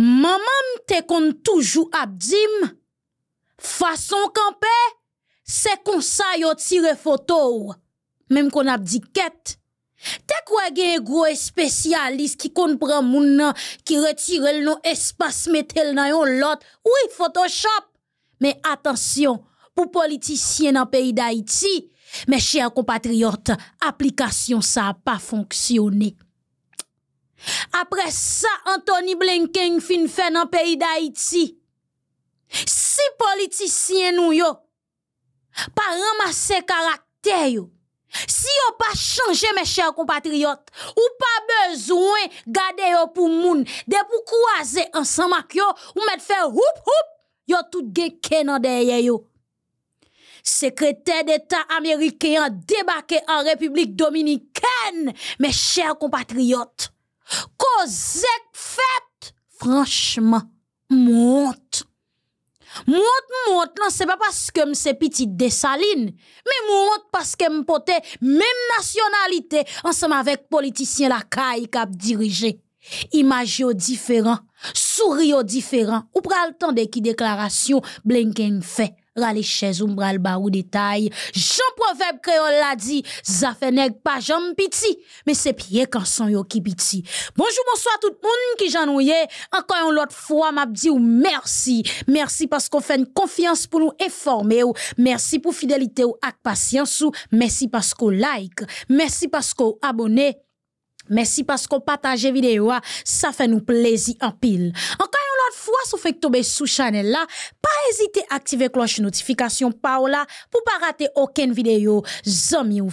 Maman te kon toujou abdim. façon campé, c'est qu'on konsa yo tire photo, même kon abdiquette. di quoi Te kwa gen un spécialiste ki kon ki retire l nom espace metel nan yon lot, oui, photoshop. Mais attention, pou politicien nan pays d'Haïti, mes chers compatriotes, application ça sa pas fonctionné. Après ça, Anthony Blinken fin dans le pays d'Haïti. Si politiciens politiciens yo, pas ramase le caractère, si yo pas changé mes chers compatriotes, ou pas besoin garder yo pou moun, de croiser ensemble ensemble eux, ou met faire « houp houp, yo tout gen ke nan Secrétaire d'État américain débarqué en République Dominicaine, mes chers compatriotes. Kozek fait, franchement, monte. Monte, monte, non, c'est pas parce que c'est petit salines, mais monte parce que m'pote même nationalité ensemble avec politicien la caille qui a dirigé. Image différent, sourire au différent, ou le temps des qui déclaration Blinken fait rale chez ou bral ou détail. Jean proverbe créole l'a dit, ça fait nèg pas jam piti, mais c'est pied quand son yo qui piti. Bonjour, bonsoir tout le monde qui j'ennuie. Encore une autre fois, m'a dit ou merci. Merci parce qu'on fait une confiance pour nous informer ou. Merci pour fidélité ou ak patience ou. Merci parce qu'on like. Merci parce qu'on abonne. Merci parce qu'on partage vidéo, ah. ça fait nous plaisir en pile. Encore une autre fois, si vous faites tomber sous channel là, pas hésiter à activer cloche notification pour pour pas rater aucune vidéo. Zami ou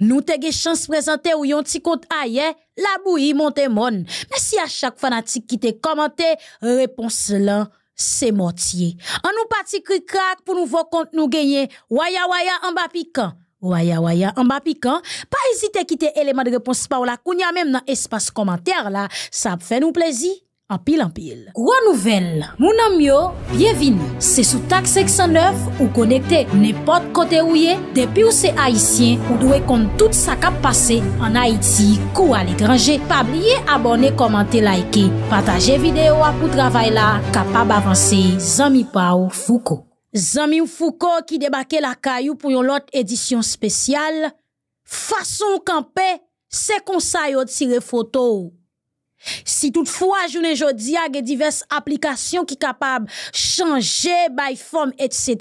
Nous te chance présenter ou yon compte ailleurs, eh? la bouillie monte mon. Merci à chaque fanatique qui t'a commenté, réponse là c'est mortier. On nous parti crack pour nous voir compte nous gagner. Waya waya en bas piquant. Waya waya, an ba pik an, pa ezite kite eleman de reponsi pa ou la kounya menm nan espas komantèr la, sa ap fè nou plezi, an pil an pil. Kwa nouvel, mounan myo, bienvin, se sou tak 609 ou konekte nepot kote ou ye, depi ou se Haitien ou dwe kont tout sa kap pase, an Haiti, kou al ekranje, pa blye abone komante laike, pataje videyo apou travay la, kapab avanse, zami pa ou fuko. Zami Foucault qui débarquait la caillou pour une autre édition spéciale. Façon campé, c'est comme ça yo tirer photo. Si toutefois, journée jodi a diverses applications qui capables changer by forme, etc.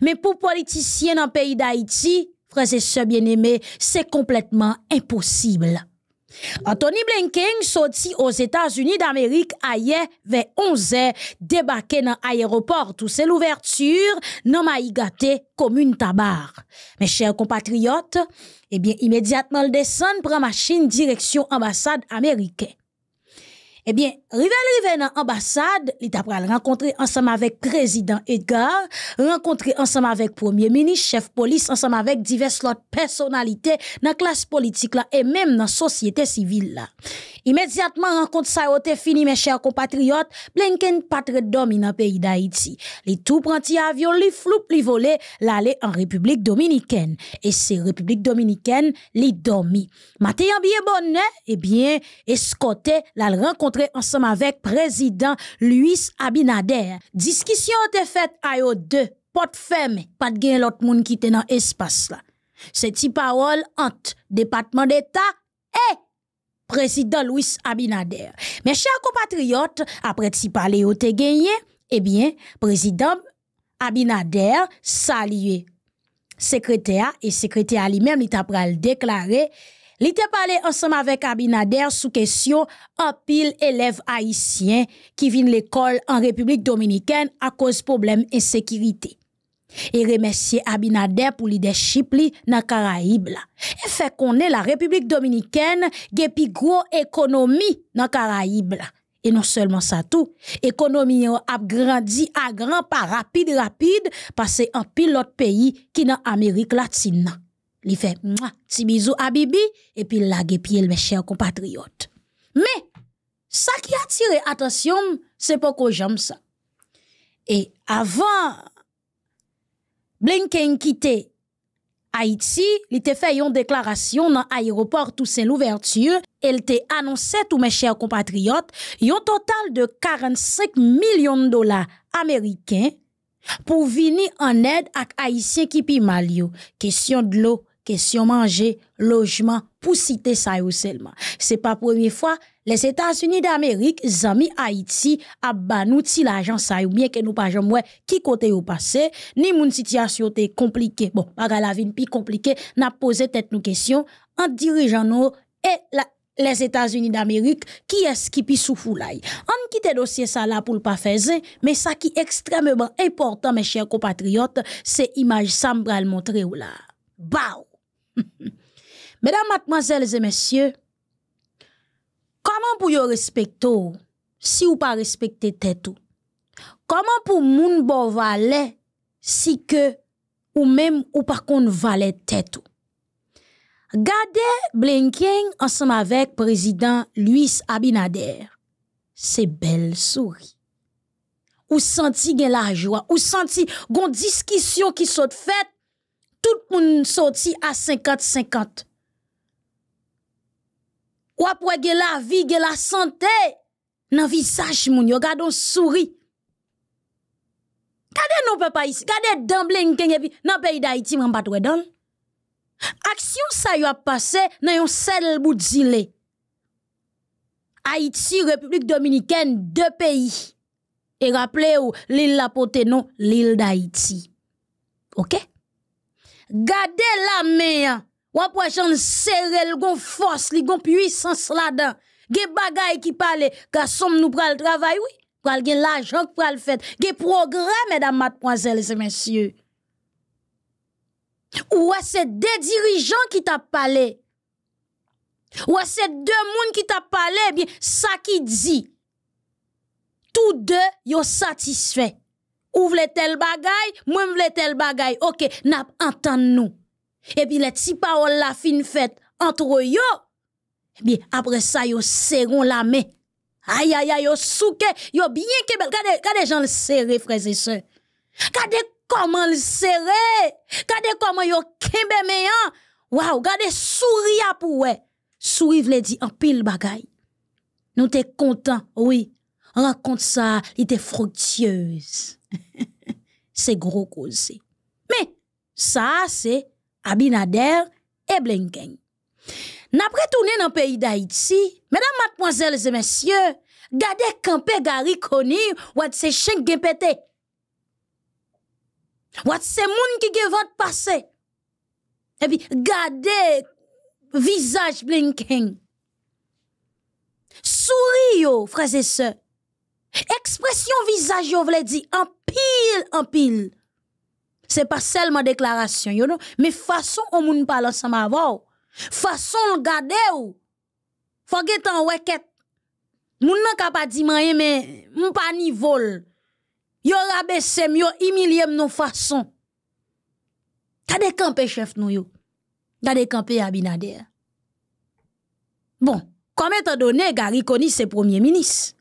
Mais pour politiciens dans le pays d'Haïti, frères et sœurs bien-aimés, c'est complètement impossible. Anthony Blinken sorti aux États-Unis d'Amérique ailleurs vers 11h, débarqué dans l'aéroport où c'est l'ouverture dans Maïgate, commune Tabar. Mes chers compatriotes, eh bien, immédiatement le descend prend machine direction ambassade américaine. Eh bien, Rivel rivelle dans l'ambassade, il a rencontré ensemble avec président Edgar, rencontré ensemble avec premier ministre, chef police, ensemble avec diverses autres personnalités dans la classe politique là, et même dans la société civile. Là. Immédiatement, rencontre ça a oh, fini, mes chers compatriotes, Blinken très dormi dans le pays d'Haïti. Les tout prenti avion, les floupes, les volets, l'aller en République dominicaine. Et c'est République dominicaine, les dormi. Matéan bien bonne, hein? eh bien, escorté, la ensemble avec président Luis Abinader. Discussion était faite à eux deux, porte fermée, pas de gain l'autre monde qui était dans l'espace là. C'est une parole entre département d'État et président Luis Abinader. Mes chers compatriotes, après s'y parler au te gagné, eh bien, président Abinader salué secrétaire et secrétaire lui-même il t'a déclaré L'été parlé ensemble avec Abinader sous question en pile élève haïtien qui vient l'école en République dominicaine à cause problème insécurité. Et remercier Abinader pour leadership li dans Caraïbes Et fait qu'on est la e République dominicaine une plus grande économie dans Caraïbes Et non seulement ça tout, économie a grandi à grand pas rapide rapide parce en pile d'autres pays qui dans Amérique latine. Il fait petit bisou à Bibi et puis la pied mes chers compatriotes. Mais ça qui a attiré attention, c'est pas que j'aime ça. Et avant Blinken quitter Haïti, il était fait une déclaration dans l'aéroport Toussaint Louverture. Elle t'a annoncé, tous mes chers compatriotes, un total de 45 millions de dollars américains pour venir en aide à Haïtiens qui pi mal Question de l'eau, question manger, logement, pour citer ça seulement. C'est pas première fois, les États-Unis d'Amérique, amis Haïti, a banouti ti l'agent ça bien que nous pas jamais qui côté ou passé, ni mon situation était compliquée. Bon, par la vie pi compliquée, n'a posé tête nous question en dirigeant nous et les États-Unis d'Amérique, qui est-ce qui pi sous foulaille. On quitte dossier ça là pour le pas faire, mais ça qui est extrêmement important, mes chers compatriotes, c'est image ça m'bral montrer ou là. Bao! Madame, mademoiselles et messieurs Koman pou yo respekte ou Si ou pa respekte tete ou Koman pou moun bo vale Si ke ou mem ou pa kon vale tete ou Gade Blenking ansanm avek Prezident Luis Abinader Se bel souri Ou santi gen la jwa Ou santi gen diskisyon ki sot fete tout moun sorti à 50-50. Ou wè la vie ge la santé nan visaj moun yo, gade on souri. Gade non papa ici gade damble pas pi, nan peyi pays d'Haïti, mwen bat don. sa yo a passé nan yon sel bout zile. Haïti, République Dominicaine, deux pays. Et rappelez-vous, l'île la pote non, l'île d'Haïti. OK? Gardez la main. Ou wè serrer serre, gon force, l'gon puissance la dan. Ge bagay ki pale, nous nou le travail, oui. Pral gen pour pral fête. Ge progrès, mesdames, mademoiselles et messieurs. Ou est c'est des dirigeants qui t'a parlé? Ou est c'est deux monde qui t'a parlé? Eh bien, ça qui dit. Tous deux, sont satisfaits ou vle tel bagay, mwen vle tel bagay. Ok, nap nous. Et puis, les petites paroles la fin faite entre yo, bien e après ça yo seron la main. Aïe, aïe, aïe, yo souke, yo bien kebel. Regardez, regardez, jan le serré, frères et sœurs. regardez comment le serre. Gade comment yo kembe meyan. Wow, gade souri pour ouais. Souri vle dit, en pile bagay. Nous t'es content, oui. Rencontre ça, il était fructueuse. c'est gros cause. Mais ça, c'est Abinader et Blinken. N'après tourner dans le pays d'Haïti, mesdames, mademoiselles et messieurs, regardez campé Gary Koni, ou de ces qui pété. Ou de moun qui passé. Et puis, gardez visage Blinken. Souris, frères et sœurs expression visage yo vle di en pile en pas seulement pas yo nou, mais façon on moun on sa ma Façon le garder gade ou. Fage en weket. Moun nan ka pa di manye mais moun pa ni vol. Yo m yo imilyem nou façon. des campé chef nou yo. des campé abinader. Bon, étant donné Gary Koni se premier ministre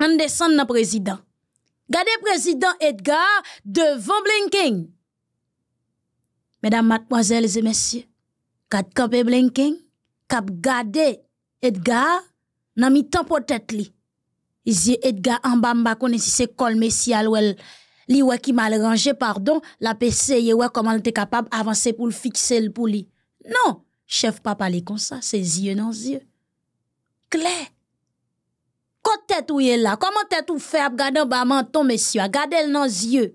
on descend dans président. Gardez président Edgar devant Blinken. Mesdames, mademoiselles et messieurs, kat kampe Blinken, Cap gardé Edgar nan mi pour tête li. dit Edgar en bas m'a si c'est col messial ou elle li ouais qui mal rangé pardon, la PC ouais comment elle était capable avancer pour le fixer pour lui. Non, chef pas parler comme ça, c'est yeux dans yeux. Claire là tête ou la, koman te tou fe mais qui problème, monsieur? qui problème, yeux.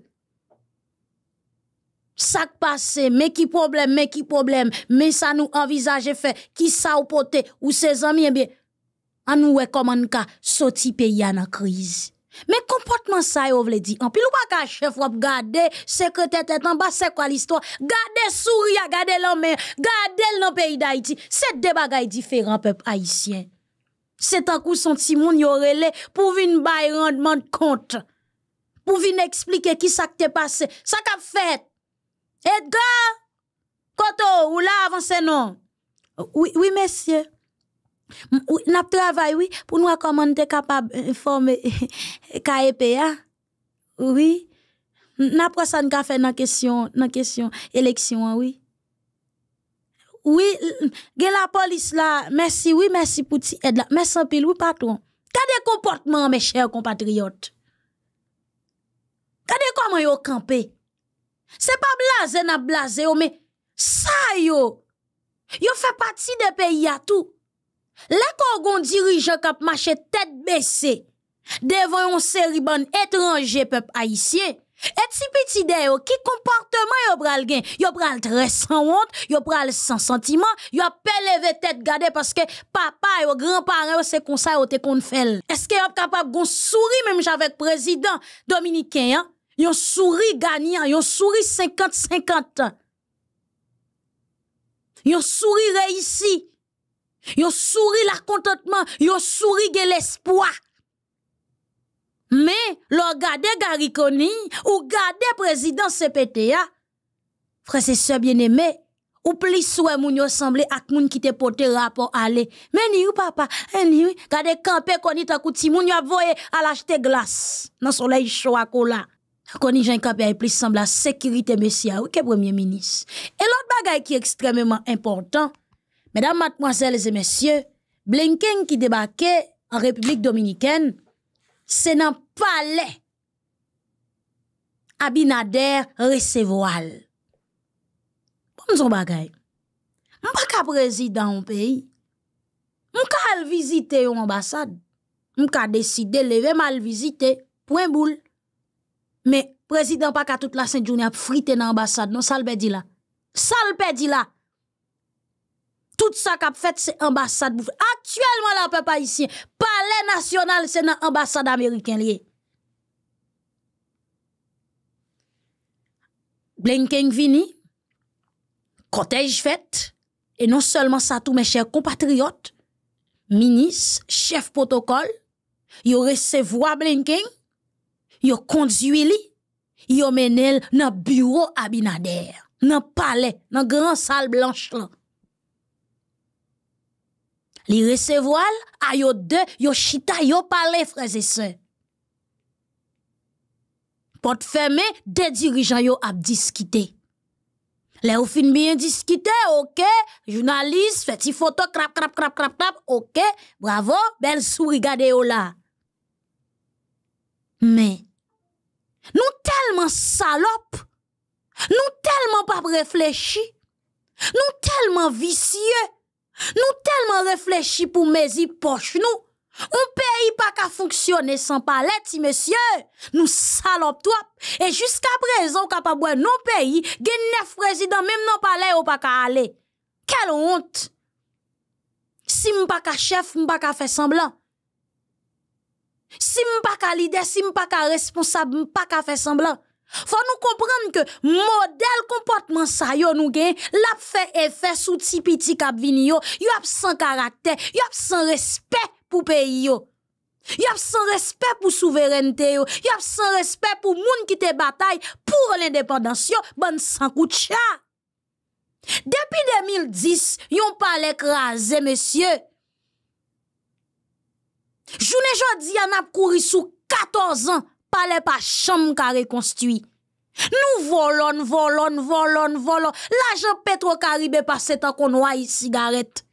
Ça nan zye. mais qui me qui problème me Mais ça nous nous qui ou ses ou se zami, ebe, an nou we koman à soti crise. Mais comportement Me komportman que yo vle di, chef ce que tu C'est quoi l'histoire, Gardez sourire, gade l'homme. gade l'an le pays d'Haïti. C'est des bagailles peuple peuple c'est un coup son ti pour yorele pour venir bay rendement de pour Pour expliquer qui qui sa passé, passé, ça qu'a fait. Edgar, koto, ou là avance non. Oui, oui, Je travaille travail, oui, pour nous akomande capable KEPA. E oui, nap ça fait fait la question dans question, oui oui, euh, la police merci, oui, merci pour cette aide merci un peu, oui, patron. Kade comportement, mes chers compatriotes? est comment au campé? n'est pas blase na mais ça yo, yo fait partie de pays à tout. Les kogon dirigeants cap marche tête baissée devant une série étrangers étranger peuple haïtien. Et si petit d'ailleurs, qui comportement yo pral gen? Yo pral très sans honte, yo pral sans sentiment, yo appelle lever tête garder parce que papa et grand-parent c'est comme ça yo fait. Est-ce que yo capable gon sourire même j'avec président dominicain hein? Yon souri gagnant, yon souri 50-50. Yon souri réussi. Yon souri la contentement, yon souri l'espoir mais garde Gary Garikoni, ou gade président CPTA, frese bien aimé ou plus ou moun yon semble ak moun qui te pote rapport ale. mais ni ou papa, eh, ni ou, gade kampe koni kouti moun aller à l'acheter glace dans soleil chaud à cola Koni jen campé et plus semble la sécurité messieurs ou ke premier et l'autre l'autre qui est extrêmement important, mesdames, mademoiselles et messieurs, Blinken qui débarquait en République dominicaine c'est nan palais. Abinader recevoal. Bon son bagay. Mpa ka président. Je peyi. Mka al vizite ambassade. ambasade. Mka de leve mal visiter point boule. Mais président pa ka tout la saint journée ap frite nan l'ambassade. Non salbe di la. Salbe di la. Tout ça qui fait, c'est l'ambassade. Actuellement, la peuple ici Palais national c'est nan ambassade américain Blinking vini, cortège fait, et non seulement ça, tous mes chers compatriotes, ministres, chefs protocole, yon recevoir Blinken, yon conduit li, yon menel nan bureau Abinader, nan palais, nan grand salle blanche là. Li recevoir, a yon deux, yo chita, yo palais, frères et sœurs pot fermé, des dirigeants yo ap discuté. Les ou fin bien discuté, OK, journaliste, fait photo crap crap crap crap crap, OK, bravo, belle souris gade yo là. Mais nous tellement salopes, nous tellement pas réfléchis, nous tellement vicieux, nous tellement réfléchis pour mes poche nous un pays pas qu'à fonctionner sans palais, monsieur. Nous salopes toi. Et jusqu'à présent, capable non pays, gen neuf présidents, même non palais, ou pas qu'à aller. Quelle honte! Si m'pas qu'à chef, m'pas qu'à faire semblant. Si m'pas qu'à leader, si m'pas qu'à responsable, m'pas qu'à faire semblant. Faut nous comprendre que modèle comportement ça yo nous gain l'a fait effet sous petit petit cap vini yo, yo a sans caractère, yo a sans respect pour pays yo. Y a sans respect pour souveraineté yo, y a sans respect pour moun qui te bataille pour l'indépendance yo, sans Depuis 2010, yon pas l'écrasé monsieur. Journée jodi an ap couru sous 14 ans, palais pas chambre ka reconstruit. Nous volons, volons, volons, volons. L'argent pétro-caribé passe tant qu'on noie cigarette.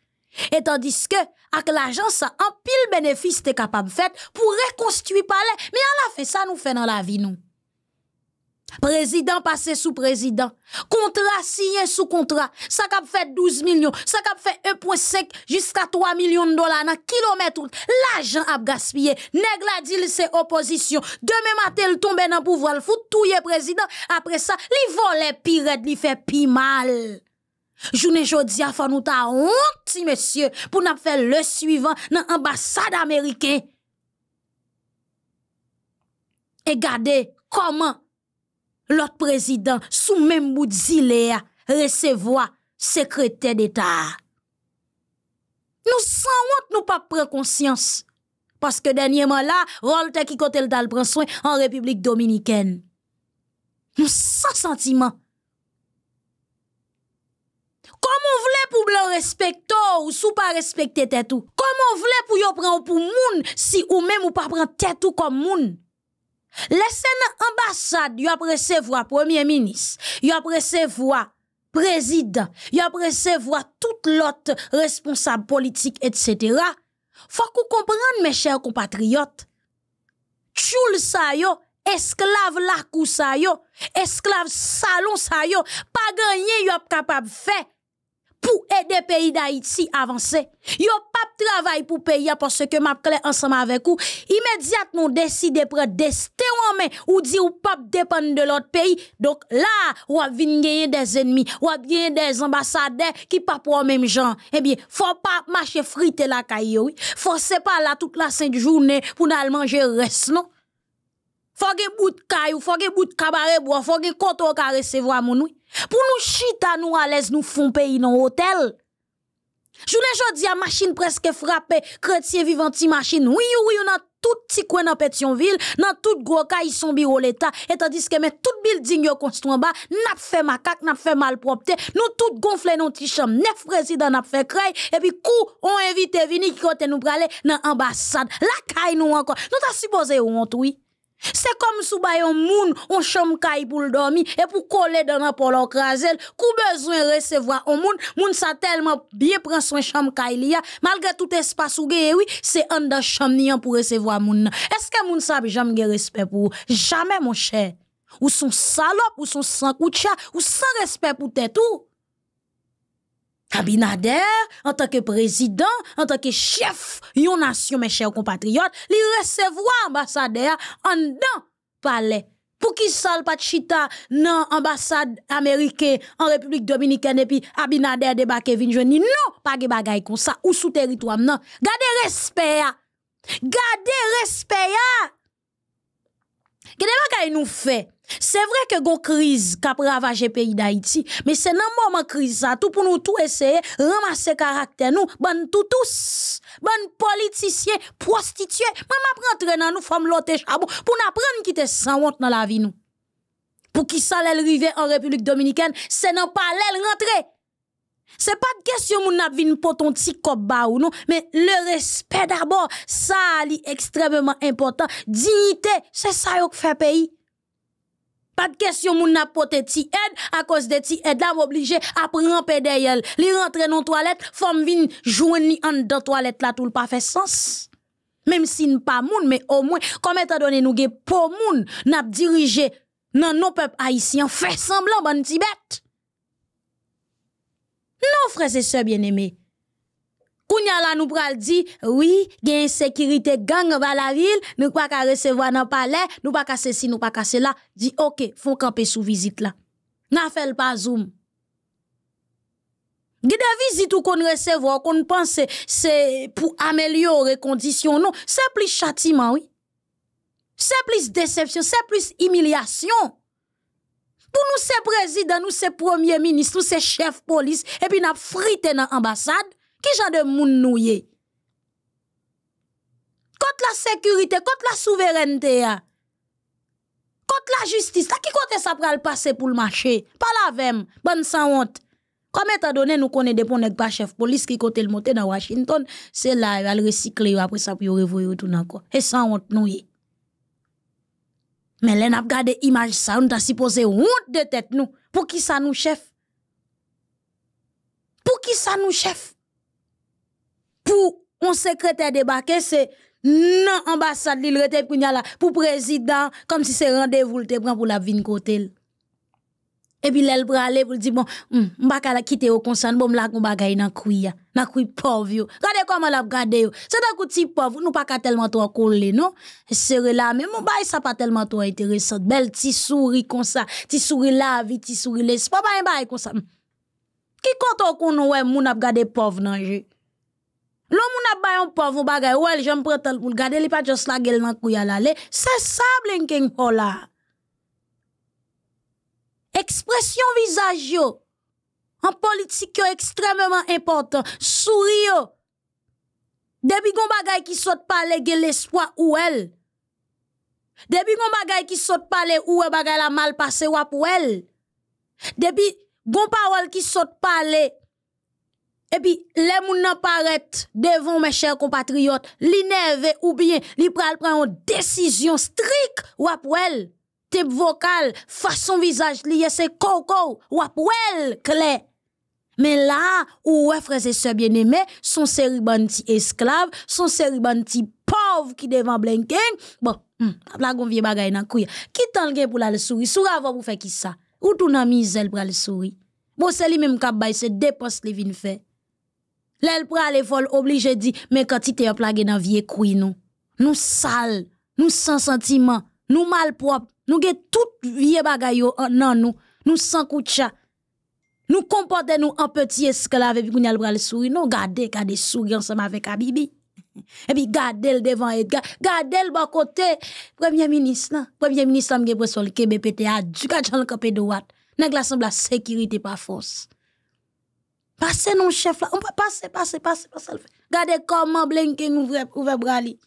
Et tandis que ak l'agen sa an pil benefis te kapab fet pou rekonstuit pale, mi an la fe, sa nou fe nan la vi nou. Prezident pase sou prezident, kontra siye sou kontra, sa kap fet 12 milyon, sa kap fet 1.5 jiska 3 milyon dola nan kilometrou, l'agen ap gaspye, neg la dil se oposisyon, deme mate l tombe nan pou vwal foute touye prezident, apre sa li vole pi red, li fe pi mal. Jounen jodi a fanouta an ti mesye pou nan fe le suivant nan ambasade Ameriken. E gade, koman lot prezident sou menmout zilea resevoa sekrete d'Etat. Nou san wot nou pa prekonsyans. Paske denye man la, rol te ki kote l dal pransoy an Republik Dominiken. Nou san sentiman. Comment voulez pour blanc respecter ou sous pas respecter tête tout? Comment voulez pour yo prendre pour moun si ou même ou pas prendre tête tout comme moun? Laissez ambassades, ambassade, yo voix premier ministre, yo voix président, yo recevoir toute l'autre responsable politique etc. Faut qu'on comprenne mes chers compatriotes. Choul sa yo esclave la kou sa yo, esclave salon sa yo, pas gagné yo capable fait pour aider le pays d'Haïti à avancer. Yo pas travail pour payer parce que m'a clé ensemble avec vous. Immédiatement décider prendre destin en main ou dire ou pas dépend de l'autre pays. Donc là, ou a gagner des ennemis, ou a gagner des ambassadeurs qui pas pour même gens. Eh bien, faut pas marcher friter la caille, oui. Faut pas là toute la sainte journée pour aller manger reste, non? Faut que bout de caille, faut que bout de cabaret, faut que koto ka recevoir mon oui. Pour nous chita nous à l'aise, nous font pays dans hôtel. déjà y a machine presque frappé, chrétien vivant machine. Oui, oui, on a tout petit coin dans Pétionville, dans tout gros cas, ils sont bureau l'État. Et tandis que, mais tout building yo construit en bas, n'a fait macaque, n'a fait malpropreté, nous tout gonflé dans petits chambre, neuf président n'a fait craie. et puis coup, on invite venir qui côté nous praler dans l'ambassade. La caille nous encore. Nous t'a supposé honte, oui. C'est comme si on avait un monde, un chambre pour dormir et pour coller dans un Quand on a besoin de recevoir un monde. Le tellement bien prendre son chambre. Malgré tout espace où y oui, c'est un dans chambre pour recevoir un monde. Est-ce que le monde jamais respect pour vous Jamais, mon cher. Ou sont salopes, ou sont sans vous ou sans respect pour tout. Abinader, en tant que président, en tant que chef yon nation, mes chers compatriotes, li recevoir ambassadeur en dans palais. Pour qui sale pas chita non ambassade américaine en République dominicaine et puis Abinader débarquer vin non pas de bagay comme ça ou sous territoire non gardez respect gardez respect Gade bagay nous fait c'est vrai que go crise qui a ravagé le pays d'Haïti, mais c'est un moment crise tout pour nous tous essayer, ramasser caractère, nous, bon tout tous, bon politiciens, prostituées, nous apprendre dans nous, femmes pour nous apprendre qui te sans honte dans la vie Pour qui ça l'est en République dominicaine, c'est non pas l'aile Ce C'est pas une question de n'a vie, petit ou non, mais le respect d'abord, ça, est extrêmement important. Dignité, c'est ça qui fait pays. Pas de question, moun n'a pote ti aide, à cause de ti aide là, obligé à de derrière. Li rentre dans toilette, femme vin joindre en dans toilette là, tout le pas fait sens. Même si nous pas moun, mais au moins, comme étant donné nous gen pour moun, n'a dirigé nan nos peuples haïtiens, fait semblant bon Tibet. Non, frères et sœurs bien-aimés, Kounya la nous pral dit, oui, gen sécurité gang va la ville, nous pas qu'à recevoir dans palais, nous pas casser ceci, nous pas là. cela. Dit, ok, faut camper sous visite là. N'a fait pas zoom. Gide visite ou qu'on recevoir, qu'on pense, c'est pour améliorer conditions, non. C'est plus châtiment, oui. C'est plus déception, c'est plus humiliation. Pour nous, c'est président, nous, c'est premier ministre, nous, c'est chef police, et puis n'a frité dans ambassade qui genre de moun nous Contre la sécurité, contre la souveraineté, contre la justice, ta qui côté ça pral passer pour le marché? Pas la vem, bonne sans honte. Comme étant donné, nous connaissons des ponts pas chef police qui côté le monté dans Washington, c'est là, il va le recycler, après ça, pour le revoir tout encore. Et sans honte, nous Mais là, nous a gardé image ça, nous t'a supposé honte de tête nous. Pour qui ça nous chef? Pour qui ça nous chef? pour un secrétaire débarquer, c'est non ambassade l'il pour là président comme si c'est rendez-vous le te prend pour la vin côté. Et puis l'elle pour aller pour dire bon, on hum, va pas quitter au concern bon la bagaille dans couille, dans couille pauvre. Regardez comment l'a regardé. C'est un petit pauvre, nous pas tellement trop collé non? C'est là mais mon bail ça pas tellement trop intéressant. Belle petit sourire comme ça, petit sourire la vie, petit sourire l'espoir, pas un bail comme ça. Qui compte au ouais, mon a pauvre dans jeu. L'homme n'a pas un pauvre bagay, ou elle, j'aime prendre pour garder, les pas juste la gueule dans couille l'aller. C'est ça, blinking Paula. Expression visage En politique yo extrêmement important. Sourire. yo. Depuis qu'on bagay qui saute pas l'espoir ou elle. Depuis qu'on bagay qui saute pas ou elle bagay la mal passé ou pour elle. Depuis qu'on parole qui saute pas et puis les gens devant devant mes chers compatriotes li ou bien li pral décision stricte ou strik type vocal tep vokal, lié visage li yese koko wap wèl kle. Mais là, ou et sœurs se aimés son série ban ti son série pauvre ti devant ki devant blenken, bon, hmm, la gon vie bagay nan kouya, ki tan gen pou la le souris, Soura vous pou qui ki sa, ou tout nan mizel pral souris. Bon, c'est lui même kap bay se depos li vin faire L'elle prend les vol obligé dit mais quand tu te plagué dans vie queen nous. Nous sales, nous sans sentiment, nous mal propre, nous gagne tout vie bagaille en euh, nan nous, nous sans coucha. Nous comportons nous en petit escalave, et puis qu'on a le bras le sourire. Non, gardez, des sourire ensemble avec Abibi. Et puis gardez le devant Edgar. Gardez le bon côté. Premier ministre, non. Premier ministre, m'a dit que le KBPTA, du cas de jean de Pédouat, n'a pas l'assemblée sécurité par force. Passez non, chef là. On peut passer, passer, passer, passer. Regardez comment blinking ouvre Brali.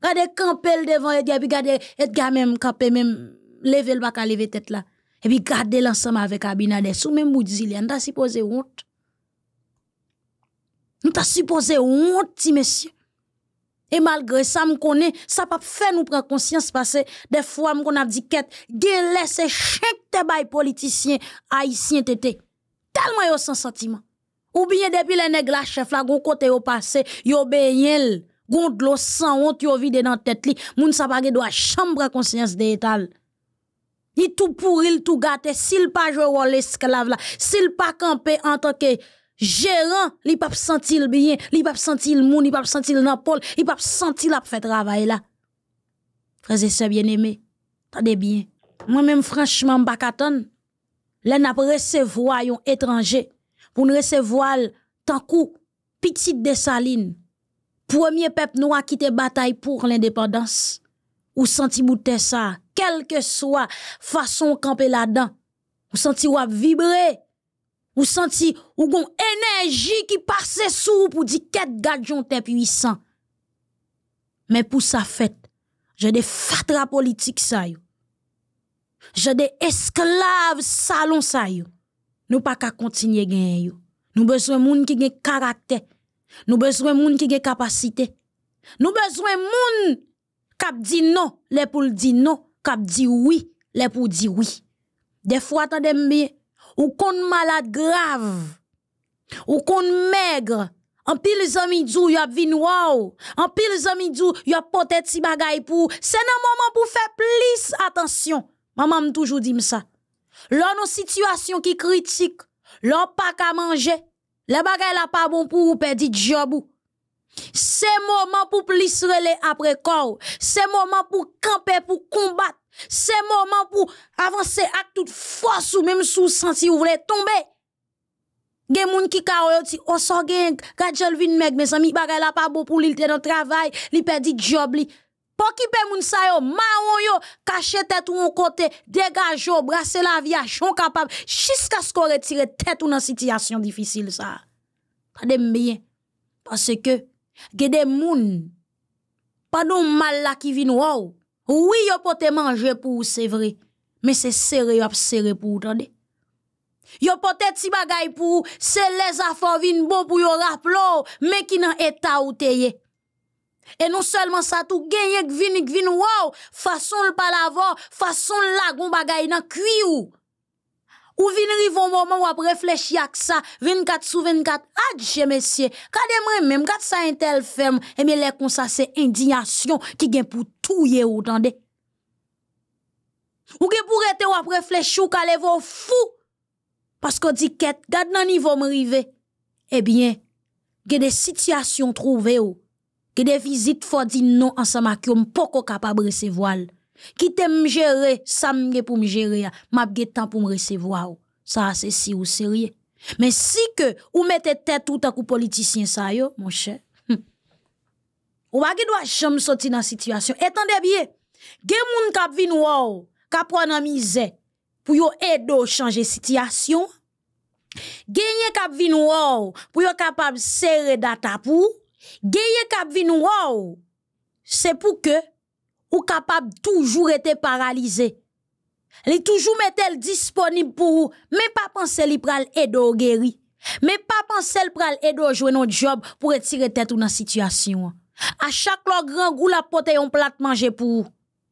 Regardez camper devant Et Puis regardez Edgar même camper même. Lever le bac à lever tête là. Et puis regardez l'ensemble avec Abinader. Sous même Moudzili. On t'a supposé honte. On t'a supposé honte, si messieurs. Et malgré ça, me connaît, ça pas fait nous prendre conscience parce que des fois, on a dit a laisser chaque te politicien haïtien tété. Tellement a sans sentiment. Ou bien depuis les nègres la chef la gon côté au passé, yo beyel, gon de l'eau sans honte yo vide dans tête li, moun sa pa doit chambre conscience de étal. Ni tout pourri, tout gâté, s'il pas jouer rôle esclave là, s'il pas camper en tant que gérant, li pas sentir bien, li pas sentir moun, li pas sentir dans ne li pas sentir la fait travail là. Frères et sœurs bien-aimés, attendez bien. Moi-même franchement m'pas katon. Là n'a recevoir un étranger pour nous recevoir tant coup petite Dessaline, premier peuple noir qui te bataille pour l'indépendance, ou senti mouté ça, quelle que soit façon camper là-dedans, ou senti ou vibrer, ou senti ou gon énergie qui passait sous pour dire quête gadjon t'es puissant. Mais pour sa fête, j'ai des fatras politiques ça yo. J'ai des esclaves salon ça nous pas qu'à continuer gagner yo. Nous besoin moun qui gen caractère. Nous besoin moun qui gen capacité. Nous besoin moun kap dit non, les pour dit non, kap dit oui, les pour dit oui. Des fois attendez bien, ou qu'on malade grave, ou qu'on maigre, en pile zami dou y a vin wow, en pile zami dou y a des si bagay c'est un moment pour faire plus attention. Maman toujours dit ça. Lors une situation qui critique, l'on à à manger, la bagay la pas bon pour ou perdre job ou. moment pour C'est le moment pour pour se pour pour kampe combattre. pour moment pour pou tout pour ou même toute force, ou si vous voulez moun Les ka qui ti, quand oh, gen, meg, mes la pas bon dans job pour qui peut moun sa yo, maon yo, cacher tête ou un côté, dégage ou brasser la vie à chon capable, jusqu'à ce qu'on retire tête ou dans situation difficile ça. Pas bien. Parce que, gede des moun, pas mal la qui vient wow. Oui, yo pote manger pour c'est vrai. Mais c'est serré, yo serré pour attendez. Yo pote ti bagay pour c'est les affaires vin bon pour yo rappeler mais qui dans état ou ye. Et non seulement ça, tout gagne qui vient, wow, façon le palavre, façon lagon bagay nan cuit ou vini rive au moment où ap réfléchi à ça 24 sur 24 adje messieurs kade moi même kade ça un tel femme et eh me les comme ça c'est indignation qui gagne pour touye ou tande ou gen pour être ou ap réfléchi ou kale vo fou parce qu'on dit ket gade nan niveau m'rive eh bien gen des situations trouvées ou que des visites faut dire non ensemble que on pas capable recevoir qui t'aime gérer ça me pour me gérer m'a temps pour me recevoir ça c'est si ou sérieux mais si que ou mettez tête tout à coup politicien ça yo mon cher hum. ou ne doit jamais sortir dans situation attendez bien qui moun k'ap vin qui a prendre en misère pour aider à changer situation qui k'ap vin wow pour yo capable serrer data pour Geye kap ou c'est pour que ou capable toujours été paralysé. Li toujours elle disponible pour ou, mais pas penser li pral edo guéri. Mais pas penser li pral edo jouer notre job pour retirer tête ou dans situation. À chaque lor grand goût la pote yon plat manger pour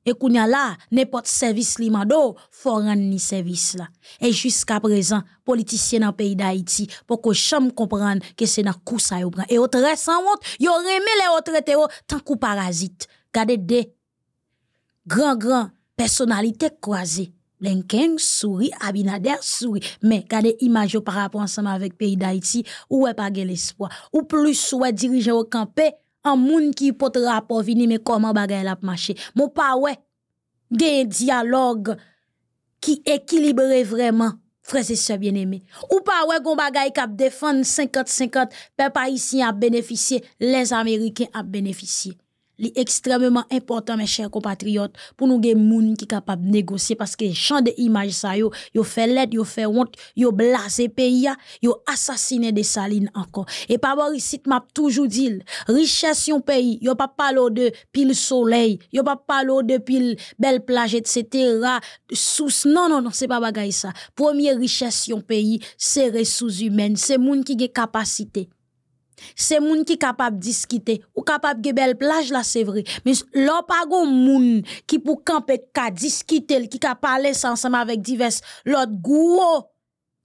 et qu'on y a là, n'importe service li mando, faut rendre ni service là. Et jusqu'à présent, politiciens dans le pays d'Haïti, pour que cham comprenne que c'est dans coup ça Et autres sans honte, ont remis les autres traité tant coup parasite. Gardez des grand grand personnalité croisées. Lincoln sourit, Abinader souri. Mais regardez l'image par rapport ensemble avec le pays d'Haïti, où est pas l'espoir. Ou plus, ou est dirigeant au campé, An moun ki pot rapo vini me koman bagay lap mache. Moun pa we gen diyalog ki ekilibre vreman freze se bien eme. Ou pa we goun bagay kap defan 50-50 pe pa isi ap beneficye, les Amerike ap beneficye. li extrêmement important, mes chers compatriotes, pour nous des moun qui capable de négocier parce que les de image ça yo, yo fait l'aide, yo fait honte, yo blasé pays, yo assassiné des salines encore. Et par ici, m'a toujours dit, richesse yon pays, yo pas parler de pile soleil, yo pas parler de pile belle plage, etc. Sous, non, non, non, c'est pas bagaille ça. Première richesse yon pays, c'est ressources humaines, c'est moun qui des capacité c'est moun qui capable discuter ou capable de belle plage là c'est vrai mais n'est pas moun qui pour camper ka discuter qui ka parler ensemble avec divers l'autre gros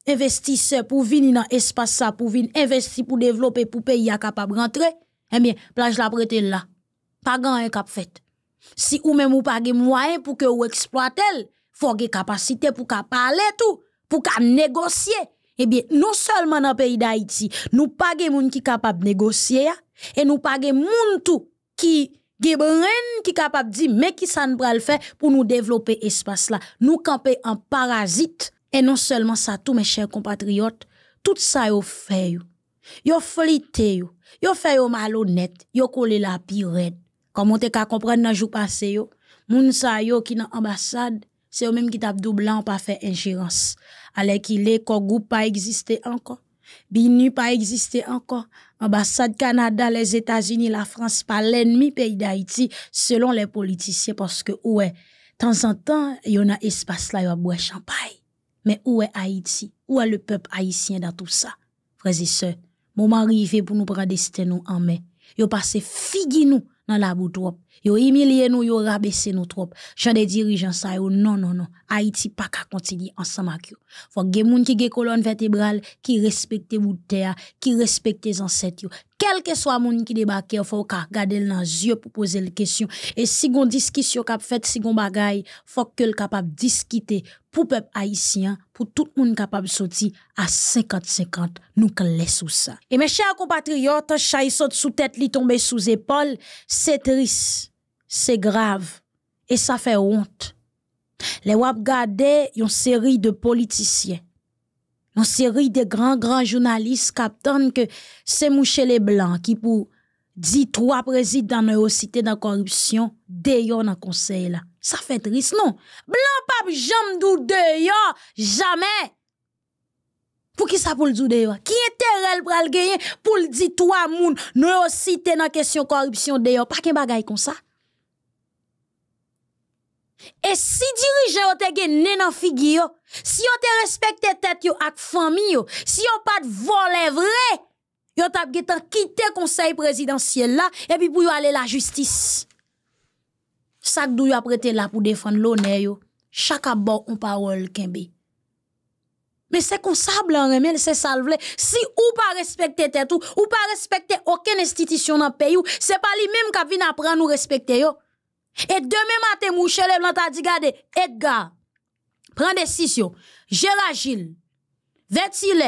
investisseur pour venir dans l'espace, ça pour venir investir pour développer pour pays capable rentrer eh bien plage la prête là pas grand cap fait si ou même ou pas moyen pour que vous exploitez, elle faut des capacité pour ka parler tout pour ka négocier eh bien, non seulement dans le pays d'Haïti, nous pas de monde qui capable de négocier, et nous pas de monde tout qui qui est capable de dire, mais qui s'en prend le fait pour nous développer espace là. Nous camper en parasite. Et non seulement ça, tous mes chers compatriotes, tout ça, yo fait. Yo flité, Vous Yo fait malhonnête. Yo collé la pire. Comme vous te comprendre dans le jour passé, les gens qui sont qui dans l'ambassade, c'est eux mêmes qui tape doublant pas faire ingérence qu'il qu'il qu'on ne pas encore, egziste pas Binu pas existé encore. Ambassade Canada, les États-Unis, la France, pas l'ennemi pays d'Haïti, selon les politiciens, parce que, ouais, de temps en temps, il y en a espace là, il y a boire champagne. Mais où est Haïti? Où est le peuple haïtien dans tout ça? Frères et sœurs, moment arrivé pour nous prendre destin nous en main. Yo passé figu dans la boutrope. Yo humilié nous, yo rabaisser nous trop. J'en des dirigeants ça yo non non non. Haïti pas qu'à continuer ensemble avec yo. Faut les gens qui gè colonne vertébrale qui respecte bout terre, qui respecte ancêtres Quel que soit monde qui débarque, faut qu'ils garder dans yeux pour poser les questions. Et si gon discussion des fait, si gon bagay, faut que le capable discuter pour peuple haïtien, pour tout le monde capable de sortir à 50-50, nous clés sous ça. Et mes chers compatriotes, chai saute sous tête, li tombent sous épaule, c'est triste c'est grave et ça fait honte. Les wap gade une série de politiciens, une série de grands grands journalistes attendent que c'est mouche les blancs qui pour dit trois présidents dans cité dans corruption d'ailleurs dans conseil là. Ça fait triste non. Blanc pas jamais dou d'ailleurs jamais. Pour qui ça pour le dire Qui intérêt pour le gagner pour le dire trois moun dans cité dans question corruption d'ailleurs pas qu'un bagaille comme ça. Et si dirigeant ont été dans la figure, si ont été respecté tête ak famille yo, si ont pas volé vrai, yo t'a gitan quitter conseil présidentiel là et puis pour aller la justice. chaque dou a prêté là pour défendre l'honneur yo, chaque abord on parole kembe. Mais c'est qu'on sable en hein, remède, c'est ça le Si ou pas respecte tete ou pas respecte aucune institution dans le pays, c'est pas lui-même qui vient apprendre à nous respecter. Et demain matin, Mouchele Blanc a dit, regardez, Edgar, prends décision. Gérard Gilles, Vetile,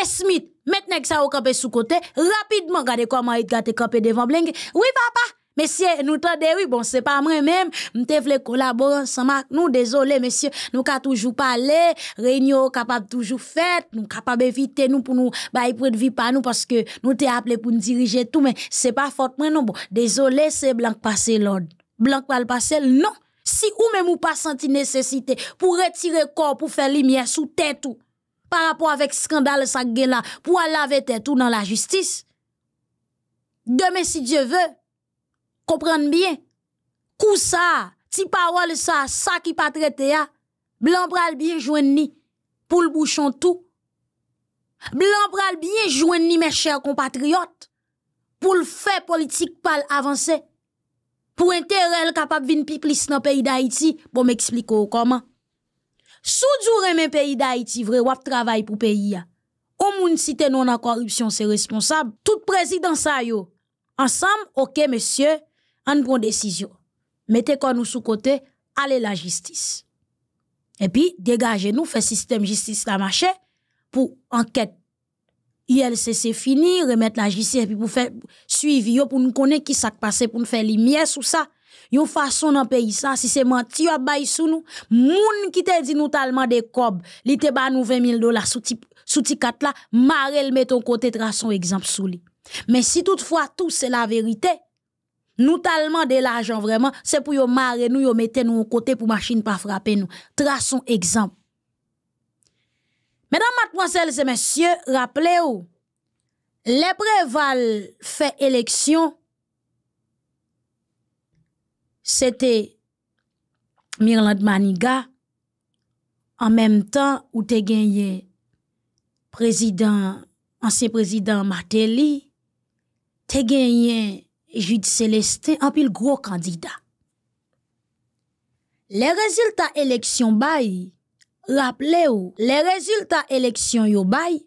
et Smith, maintenant que ça au campé sous côté, rapidement, Gade comment Edgar te campé devant Bling. Oui, papa, Messieurs, nous t'en oui, bon, c'est pas moi-même. Je voulais collaborer ensemble nous. Désolé, messieurs, nous ne toujours parlé, Réunion capable toujours faire. Nous capable éviter nous pour nous pour de vie nous parce que nous t'es appelé pour nous diriger tout. Mais c'est pas fort, non. Bon, désolé, c'est blanc passé l'ordre. Blanc pas le passé, non. Si ou même ou pas senti nécessité pour retirer corps, pour faire lumière sous tête ou par rapport avec scandale ça là pour laver tête ou dans la justice. Demain, si Dieu veut. Comprendre bien. Kou ça, ti parole ça, ça qui pas traité a, blanc pral bien joindre ni pour le bouchon tout. Blanc pral bien joindre ni mes chers compatriotes pour le fait politique pas avancer. Pour intérêt capable vin pi plus dans pays d'Haïti, bon m'expliquer comment. Sou mes pays d'Haïti vrai wap travail pour pays a. Au moun cité non en corruption c'est responsable. Tout président ça yo. Ensemble, OK monsieur, on prend décision. Mettez quoi nous sous côté, allez la justice. Et puis, dégagez nous, fait système justice la marché pour enquête. ILCC fini, remettre la justice et puis pour faire suivi, pour nous connaître qui s'est passé, pour nous faire lumière sur ça. Yon façon dans pays ça, si c'est menti un bay sous nous, moun qui te dit nous talman des cob, li te ba nous 20 000 dollars sous ti, sous ti kat là, marel met ton côté son exemple sou lui. Mais si toutefois tout c'est la vérité, nous tellement de l'argent vraiment, c'est pour yon marrer nous, yon mettez nous au côté pour machine pas frapper nous. Traçons exemple. Mesdames, mademoiselles et messieurs, rappelez-vous, les préval fait élection, c'était Mirland Maniga, en même temps où te gagné président, ancien président Martelly, te gagné Judi Celeste anpil gro kandida. Le rezultat eleksyon bay, rap le ou, le rezultat eleksyon yo bay,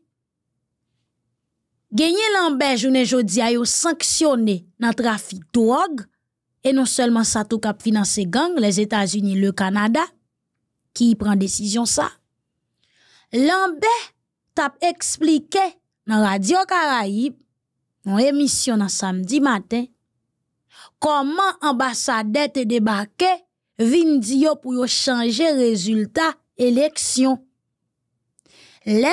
genye lanbe jounen jodi a yo sanksyone nan trafi touog, e non selman sa tou kap finanse gang les Etats-Unis le Kanada, ki yi pren desisyon sa. Lanbe tap eksplike nan Radio Karaib Mon émission en samedi matin. Comment l'ambassadeur te débarqué, vin pour changer résultat élection. Le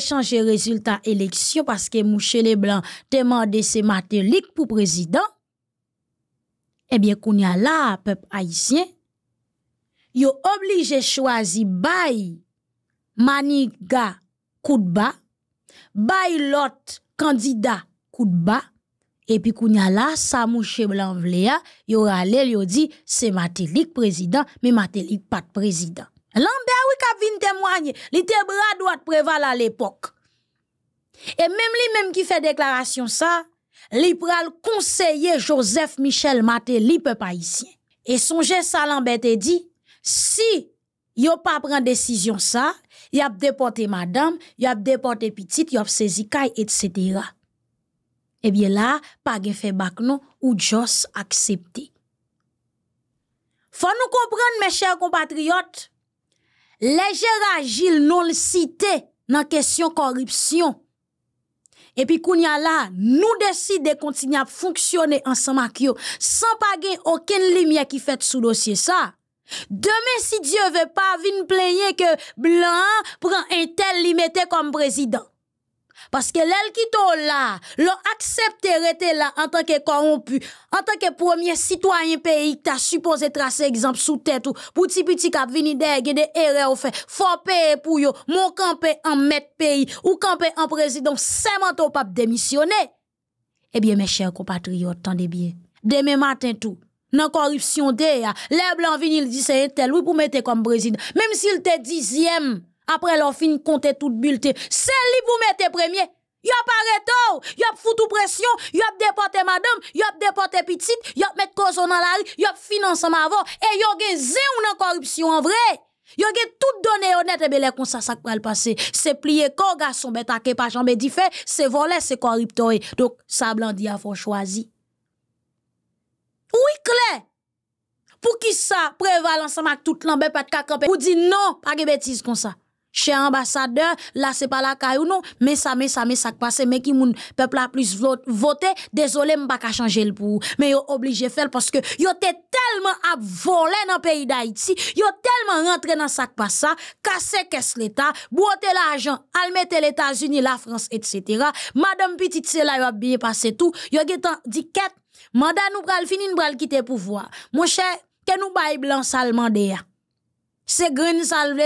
changer pa vle résultat élection parce que mouche le blan temande se matelik pou Eh haïtien, koun a la peuple peuple yo oblige choisi bay maniga koutba, bay lot candidat coup de bas, et puis a là, ça mouche blanc vléa, yo rale, yo dit, c'est Matelik président, mais Matelik pas de président. Lambert oui qu'a vu témoigner, il était bras droit préval à l'époque. Et même lui même qui fait déclaration ça, li pral conseiller Joseph Michel Matelik peuple haïtien. Et songez ça Lambert te dit, si yo pas prend décision ça, y a déporté madame, y a déporté petite, y a saisi etc. e bie la, pa gen fè bak nou ou jòs aksepti. Fò nou komprèn, mè chèr kompatriot, lejè ragil nou li site nan kèsyon koripsyon. E pi koun ya la, nou deside de kontinye a fonksyonè ansan mak yo, san pa gen okèn li miè ki fèt sou dosye sa. Demè si Diyo vè pa vin plenye ke blan pran entel li metè kom prezident. Parce que l'elle qui t'a là, l'a accepté là en tant que corrompu, en tant que premier citoyen pays qui t'a supposé tracer exemple sous tête ou pour petit petit qui a vini derrière des erreurs ou fait, faut payer pour yo, mon campé en maître pays ou campé en président, c'est mon ton pape démissionner. Eh bien, mes chers compatriotes, tendez bien. Demain matin tout. Dans la corruption, les blancs viennent dire que c'est tel ou pour mettre comme président. Même s'il t'est dixième, après leur fin compter tout bulletin. C'est lui pour mettre premier. Yop y yop foutu pression, yop déporté madame, yop déporté petite, yop mettre cause dans la rue, yop finance avant et y gen zéro dans corruption en vrai. Yo gen tout donné honnête et eh les kon ça ça le passer. C'est plié corps garçon bête pas jambe dit fait, c'est volé, c'est corrupteur. Donc ça blandi a faut choisi. Oui clair. Pour qui ça prévalence avec tout l'ambé pas de cacampé. Pour dire non, pas de bêtises comme ça. Cher ambassadeur, là c'est pas la caillou non, mais ça mais ça mais ça passe mais qui moun peuple a plus voté, désolé m'pas pas changer le pou, mais yo obligé faire parce que yo tellement à voler dans pays d'Haïti, yo tellement rentré dans sac pas ça, casser ce l'état, boiter l'argent, al mettre les États-Unis, la France etc. Madame petite c'est là yo bien passé tout, yo getan dit quête mandat nous pral fini nous pral quitter pouvoir. Mon cher, que nous bail blanc salement se lui salve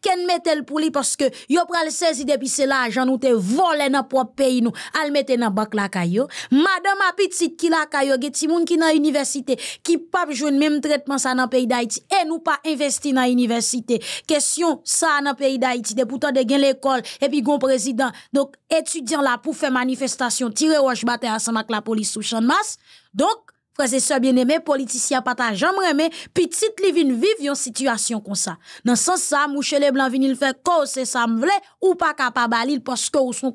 qu'elle mette ken pour que parce que yo pral sezi depuis se la ajan volé te vole dans propre pays, nous. Elle mette nan bak la yo. Madame apitit ki qui la qui est moun qui nan université, qui pap joue même même traitement ça pays pays et Et nous pas investi Question, université. Question ça nan pays d'Haïti. de pourtant de gen et puis gon prezident. là etudyan la pou fe manifestation, tire waj bate avec la police sous de masse. Donc... Frère ce bien aimé, politicien pas ta jambe remé, petite li vin vive yon situation comme ça. Dans sens ça, mouche le blanc vin fait cause c'est ça m'vle ou pas capable parce que ou son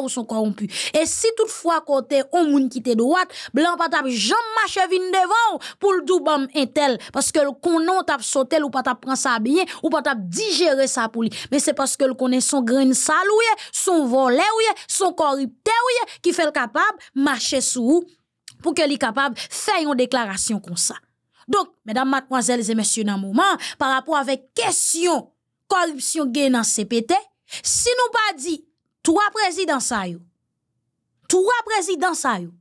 ou sont corrompus. Et si toutefois côté on moun qui droite, blanc pas t'a jambe marche vin devant pour le doubam intel parce que le konon t'a sauté ou pas t'a prend ça bien ou pas t'a digérer ça pour Mais c'est parce que le connaît son grain salué, son volé son ouye qui fait le capable marcher sous pour qu'elle soit capable de faire une déclaration comme ça. Donc, mesdames, mademoiselles et messieurs, dans moment, par rapport avec question corruption gain dans CPT, si nous pas dit trois présidents ça trois présidents ça non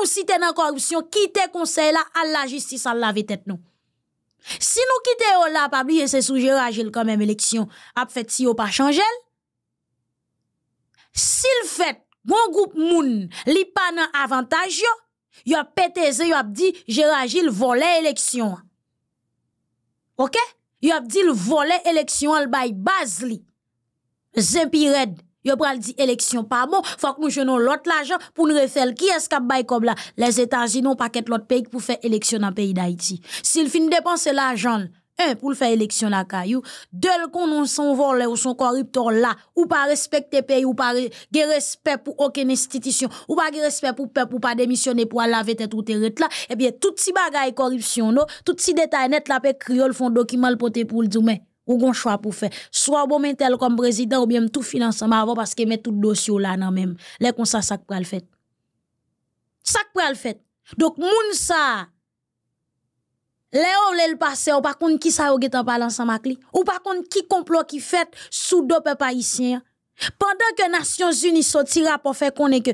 nous cité dans corruption, quitter conseil là à la justice à laver tête nous. Si nous quittons là, pas oublier c'est sous Gérard quand même élection, a fait si yo pas changer. S'il fait mon groupe moun, li pas nan avantage yo, yo a pété, yo a dit, Gérard Gilles volé élection. Ok? Yo a dit, le volé élection, al bay base li. Zempired, yo pral dit élection pas bon, faut que nous jouions l'autre l'argent pour nous refaire qui est-ce qui bail comme là. Les États-Unis n'ont pas qu'être l'autre pays pour faire élection dans pays d'Haïti. S'il fin dépenser l'argent, un, pour faire élection à caillou. Deux, qu'on son volé ou son corrupteur là, ou pas respecter pays, ou pas respect pour aucune institution, ou pas respect pour peuple, ou pas démissionner pour laver tête ou terre là. Eh bien, tout si bagay corruption, tout si détail net la paix font document le pour le dire, ou choix pour faire. Soit bon mentel comme président, ou bien tout finance, avant parce que met tout dossier là nan même. Les comme ça, ça le fait. Ça le fait. Donc, moun ça, Léo le passé, ou par contre qui ça ou en parlant ensemble ma ou par contre qui complot qui fait sous deux peuples Pendant que Nations Unies sortira pour faire qu'on que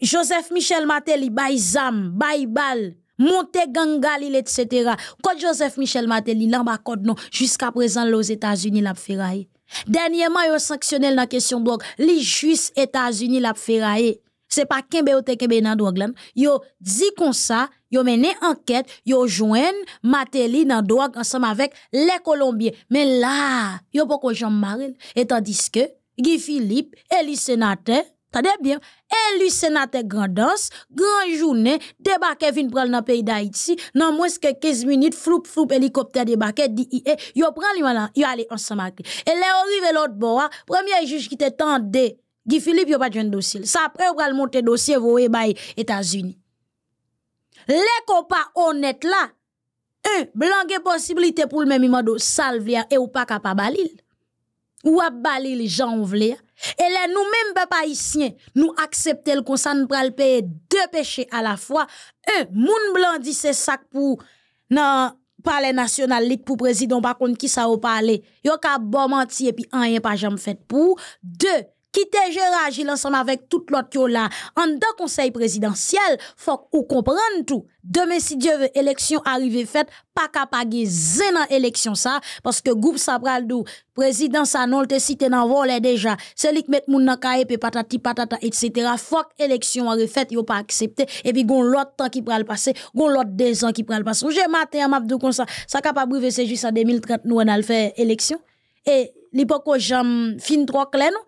Joseph Michel Matéli, bay zam, bay bal, monte gangalil, etc. Quand Joseph Michel Matéli, l'en code non, jusqu'à présent, les États-Unis, l'a ferraille. Dernièrement, ont sanctionné la question Les li juste États-Unis, l'a Ce C'est pas kembe ou te kembe nan Ils yo dit comme ça, yo mené enquête, yo joine Matéli dans drogue ensemble avec les Colombiens. Mais là, yo pas Jean Maril et tandis que Guy Philippe, élu sénateur, Tade bien, élu sénateur grand danse, grand journée, débarqué vin pral dans pays d'Haïti, dans moins que 15 minutes, floup floup hélicoptère débarqué, DIE, yo pral yon yo allé ensemble avec Et là, arrive l'autre bois, hein. premier juge qui te tendait, Guy Philippe, yo pas de dossier. Ça après, yo pral monter dossier, voye bay États-Unis. Les copains honnêtes là, un, blanc possibilité pour le même de salve et ou pas capable balil. Ou à balil les gens Et là, nous-mêmes, papa ici, nous acceptons qu'on s'en pral payer deux péchés à la fois. Un, moun blanc dit c'est ça pour nan palais national pour pour président, par contre, qui ça au parler. Yo ka bon menti et puis rien pas jamais fait pour. Deux, quitter Gérard Gilles ensemble avec toute l'autre qui là en dans conseil présidentiel faut ou comprendre tout demain si Dieu veut élection arrivée faite pas capable zen dans élection ça parce que groupe ça pral dou président ça non te cité dans volé déjà lui qui met moun nan kaye pe patati patata etc. faut élection il refaite yo pas accepté et puis gon l'autre temps qui pral passer gon l'autre deux ans qui pral passé. j'ai matin m'a dou comme ça ça capable briver c'est juste en 2030 nous on a fait élection et l'époque j'aime fin trois clés non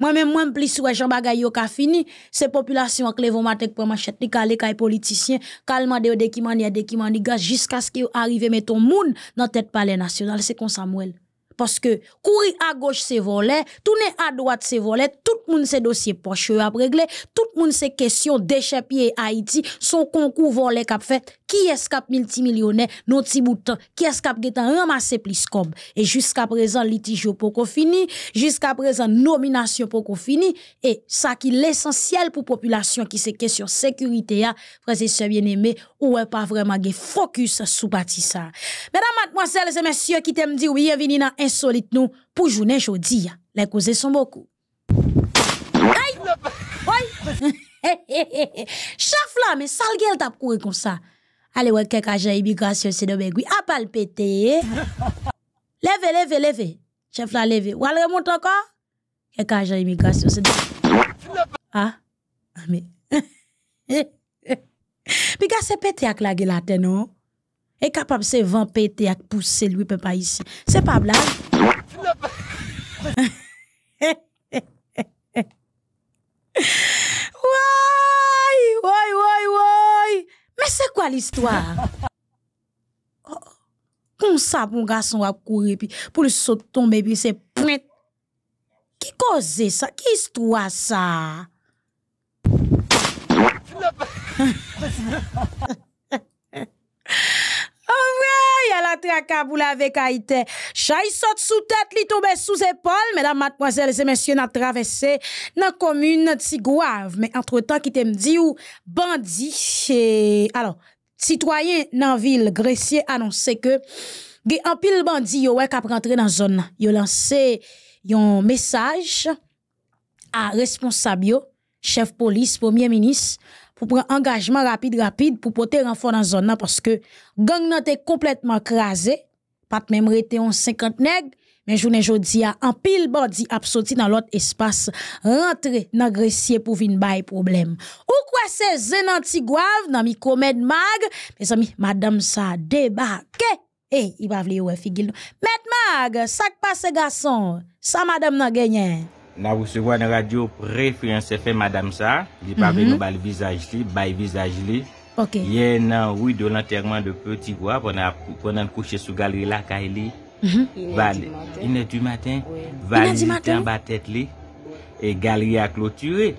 Mwen mwen mwen plis wè, jambaga yo ka fini, se populasyon ak levon matek pou man chetni, ka leka e politisyen, kalman deyo dekimani, adekimani, gas, jiska skè yo arrive meton moun, nan tèt pale nasyonal, se kon Samuel. Parce que courir à gauche, c'est voler, tourner à droite, c'est voler, tout le monde, c'est dossier poche à régler, tout le monde, c'est question d'échapper Haïti, son concours volé qu'a fait, qui est-ce multimillionnaire, non petit bouton, qui est-ce ramassé plus comme. Et jusqu'à présent, litige qu'on fini, jusqu'à présent, nomination qu'on fini, et ça qui l'essentiel pour population qui c'est question sécurité, frères et bien aimé. ou est pas vraiment focus sous parti ça. Mesdames, mademoiselles et messieurs, qui t'aiment dire oui, bienvenue dans Solite nous pour journée jodi les causes sont beaucoup aïe chef là mais sale gueule t'a courir comme ça allez ouais quelque agent immigration c'est dans bégui a ah, pas le pété lève lève lève chef là lève ou elle remonte encore quelque agent immigration c'est dans ah, ah mais Puis, c'est pété avec la gueule à non? E kapab se van pete ak pousse lwi pe pa isi. Se pa blage? Woy! Woy, woy, woy! Me se kwa l'histoire? Oh, kon sa pou nga son wap kouye, pou l'sot tombe, se pwet! Ki koze sa? Ki histoire sa? y à la avec Haïti. Chay saute sous tête, li tombe sous épaule. Mesdames, mademoiselles et messieurs, n'a traversé dans la commune Tigouave. Mais entre-temps, qui t'aime dit ou bandit. Alors, citoyen dans ville, Gressier annonçait que a un pile bandit qui qui a rentre dans zone. a lancé un message à responsable chef police, premier ministre, pour prendre engagement rapide, rapide, pour porter renfort dans la zone, parce que gang nan été complètement crasé, pas même rete en 50 nèg mais journée jodi a en pile body a dans l'autre espace, rentrer dans gressier pour vinn bay problème. Ou quoi c'est Zenantigouave dans mi mag, mes amis, madame ça débarque Eh, il va vle ou figil. Met mag, sak passe garçon, ça madame n'a gagné na recevoir une radio préférence fait madame ça il pas mm -hmm. nous visage li bay visage li OK hier non, oui de l'enterrement de petit voix pendant pendant coucher sous galerie la Kaili mhm. est. -hmm. val du matin valise en bas tête li et galerie a clôturé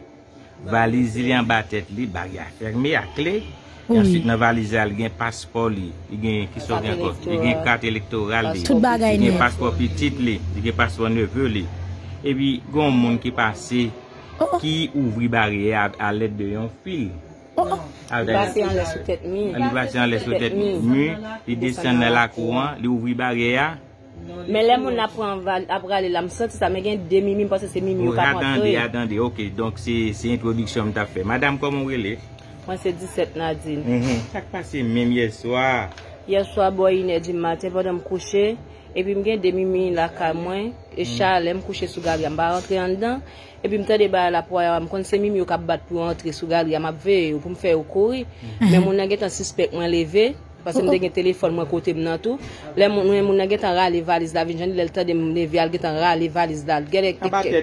valise li en bas tête li barrière fermée à clé oui. Ensuite, dans valise, il y a un passeport, il y a qui sort il y a carte électorale, il y a passeport petit, il y a passeport neveu. Epi, goun moun ki pase, ki oh, oh. ouvri barye a let de yon fi. O, o, vase yon lè sou tèt mi. Vase yon lè sou tèt mi, li disen lè la kouan, li ouvri barye a. Men lè moun apre an val, apre an lè l'am soti, sa mè gen demimi, mpase se mimi ou pa konti. O, adande, adande, ok, donk se introdiksyon mta fe. Madame, komon wè lè? Mwen se 17 nadine. Tak pase mèm yè swa. Yè swa, boy, yon edi matè, vòdèm kouchè. epi m mm. mm. gen demimi la ka mwen, e chal, lèm kouche sou gari, yam ba rentre yon dan, epi m tade ba la pou a yon, m konse mimi yo kabat pou rentre sou gari, yam apve yo pou m fè ou kouri, mè mounan gen tan sispek ou enleve, pasè m denge telefon mwen kote m nan tou, lèm mounan gen tan rale valiz dal, vinjan di lèl tade mounen vyal gen tan rale valiz dal, gen ek dikè.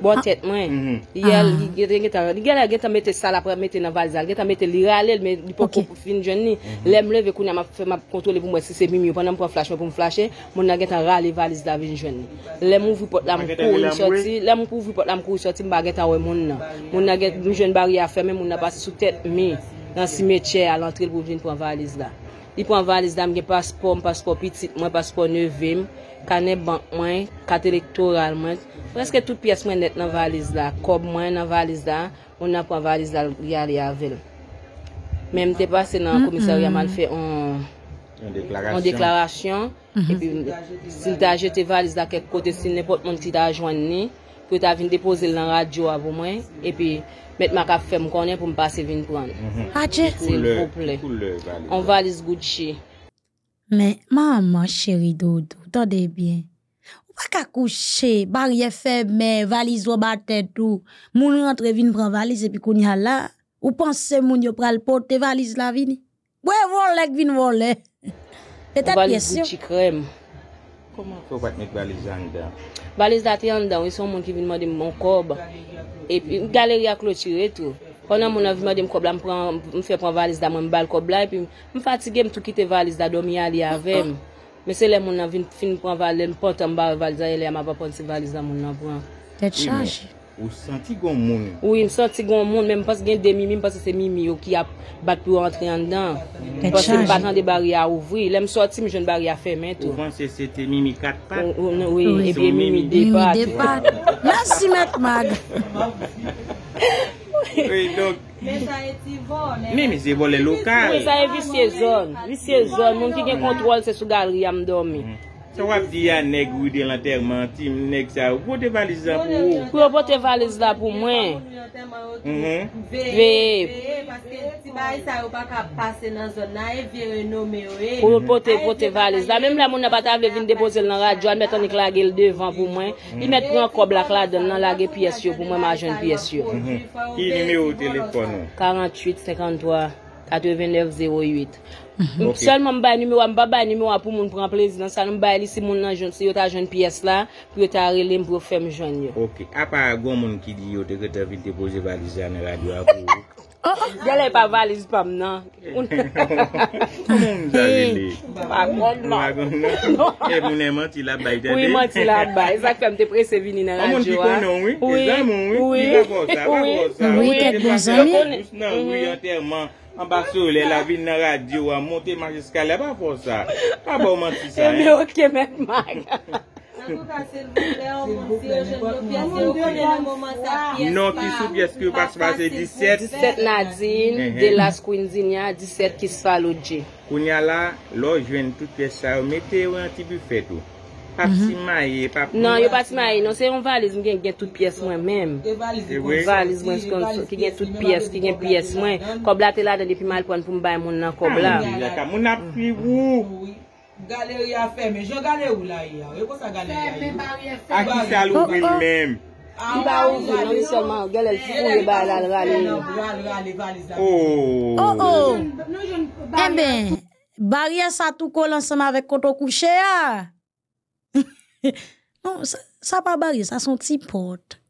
Bon tet mwen, yel yon gete mette sal apre mette nan valiz al, gete mette li ral el men di pon kou pou fin jwen ni. Lem le ve kou na ma kontrole pou mwen si se mi mi ou pan nan pou an flash mwen pou mwen flashe, mwen nan gete an ral li valiz da vin jwen ni. Lem mwen pou vipot la mkou yon sorti, lem mwen pou vipot la mkou yon sorti mwen bagete an we moun nan. Mwen nan gete mwen jwen bariya fe men, mwen nan basi sou tet mi nan simetje al antri pou vin pou an valiz da. Di pou an valiz da mwen gen paspon, mwen paspon pitit, mwen paspon nevim. Kane bank mwen, kate lektoral mwen, preske tout pias mwen net nan valiz la. Kob mwen nan valiz la, ou nan pa valiz la yal yal vel. Mem te pase nan komisaryan mal fe, an deklarasyon. Mm-hmm. E pi, sil ta jete valiz la kek kote, sil nepot mwen ki ta ajoan ni, pou ta vin depoze lan radyo avou mwen, e pi, met maka fem konen pou m pase vin pran. Mm-hmm. Aje. S'il pouple. On valiz gouti. Mais maman chérie doudou, tendez bien. Ou pas qu'à coucher, barrière mais valise au bâté tout. mon rentre vin prend valise et puis qu'on y a là. Ou pensez mon yo pral porter valise la vini? Ouais, vole vin vole. Peut-être bien sûr. crème. Comment faut pas mettre valise en dedans? Valise là dedans, ils sont moun qui vin demander mon corbe. Et puis galerie à clôturer tout. Pwè nan moun avi mè di m kòbla m pran, m fè pran valiz da m wè m bal kòbla e pi m fatige m tò kite valiz da domi a li avèm. Mè se lè moun avi fin pran valiz lè m potan m bar valiz a yè lè a m apan pon se valiz da moun avwa. Tè chanj. Ou santi goun moun. Ou santi goun moun men m pas gen de mimi m pas se se mimi yo ki ap bat pou rentri an dan. Tè chanj. M patan de bari a ouvri. Lè m soti m jen bari a fèmè to. Ou fansè se te mimi kat pat. Ou noui. Ou se ou mimi de pat. Ou de pat Mi mi se vo le lokal Mi sa evi sezon Moun ki gen kontrol se sou galeri amdomi mm. Swa pdi an neg wou de lanterman tim neg sa wote valiz da pou? Wote valiz da pou mwen. Mhm. E e. Wote valiz da. Mem la moun apat avle vin depose nan radyo an metanik lage l devan pou mwen. I met pou an koblak lade nan lage piye syo pou mwen majen piye syo. Mhm. Ki di mwen wote lupon? 48 53. Ato e vendev 08. Se lman mba nime wap, mba bwa nime wap pou moun pran plezidansan, mba li si moun nan si yo ta jen piyes la, pou yo ta relem pou fèm jen yo. A pa a goun moun ki di yo te ketavil te poze valizan nan radyo apou. Gyalè pa valiz pam nan. Moun zan jen li. Moun zan jen li. E moun e manti la bay jen li. Moun manti la bay, sak fèm te presevi nan radyo apou. Moun piko nan wii, piko gonsan. Moun te piko zan wii. Moun te piko zan wii. Mbaksou, lè la vin nan radyou, an montè magiskalè, pa fon sa. Pa bon man si sa. E mè okè men mag. Nan kou kase l'vou lè, an moun si yo jen pou piase, yo kou lè nan mou man sa. Non ki sou piase ki yo kase pasè 17. 17 nadzin, de las kouin zin ya, 17 ki sa lo dje. Kou nya la, lò jwen tout piase sa, yo metè yo an tipi fetou. Mhm. Pap si maye, pap si maye. Non, yo pati maye. Non, se yon valiz mwen gen, gen tout piyes mwen menm. Ewe. Valiz mwen, ki gen tout piyes, ki gen bon, piyes mwen. Kobla te la de li, ki mal kwan pou mbay moun nan kobla. Ah, moun apri vou. Gale ou ya fe, men jyo gale ou la yi ya. Ewa sa gale yi ya yi. Aki sal ouvil menm. Iba ouvil, an li seman. Gale l siwou li bali al vali yon. Ou. Ou ou. Emen. Bariye sa tou kol ansama vek koto kouche ya. non, ça, n'est pas barrière, ça son petit porte.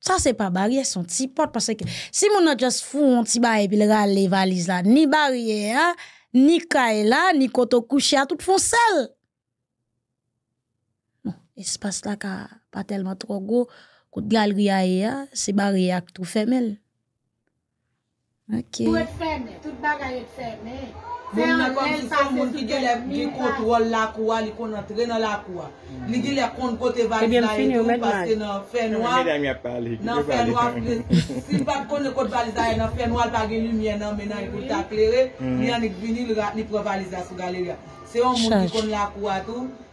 Ça c'est pas barrière, son petit porte parce que si mon a juste fou un petit bail puis les valises là, ni barrière, hein, ni caille ni koto couché hein, tout toute font sel. Bon, espace là ka pas tellement trop gros, kote galerie là hein, c'est barrière tout fermé. OK. Tout est fermé, est fermé. Moun nan kon si son moun ki gye le kote rol lakouwa, li kon antre eh nan lakouwa. Li gye le kon kote valizayen tou, pase nan fè noua. Nan fè noua, si pat kon le kote valizayen nan fè noua, pa gen lumye nan menan li kote aklere, mi anik bini li provalizayen sou galerya. Se yon moun ki kon lakouwa tou,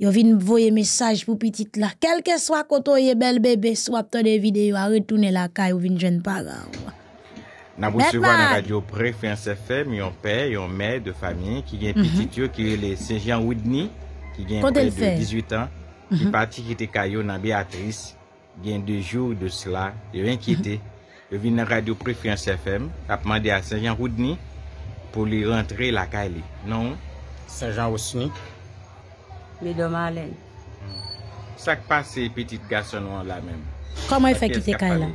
Yo vin voye mesaj pou pitit la. Kelke swa koto ye bel bebe, swa ap to de vide yo a retoune la kay yo vin jen paga. Na bousiwa nan radyo Prefense FM, yon pe, yon me de famye, ki gen pitit mhm. yo ki yole Saint-Jean Oudini, ki gen pre de 18 an, ki mhm. pati kite kay yo nan Beatrice, gen de jou de sla, yo ven kite. Yo vin nan radyo Prefense FM, ap mande a Saint-Jean Oudini pou li rentre la kay li. Non, Saint-Jean Oudini, Me do malen. Sak pa se petit gason wan la men. Koman e fè ki te kan la?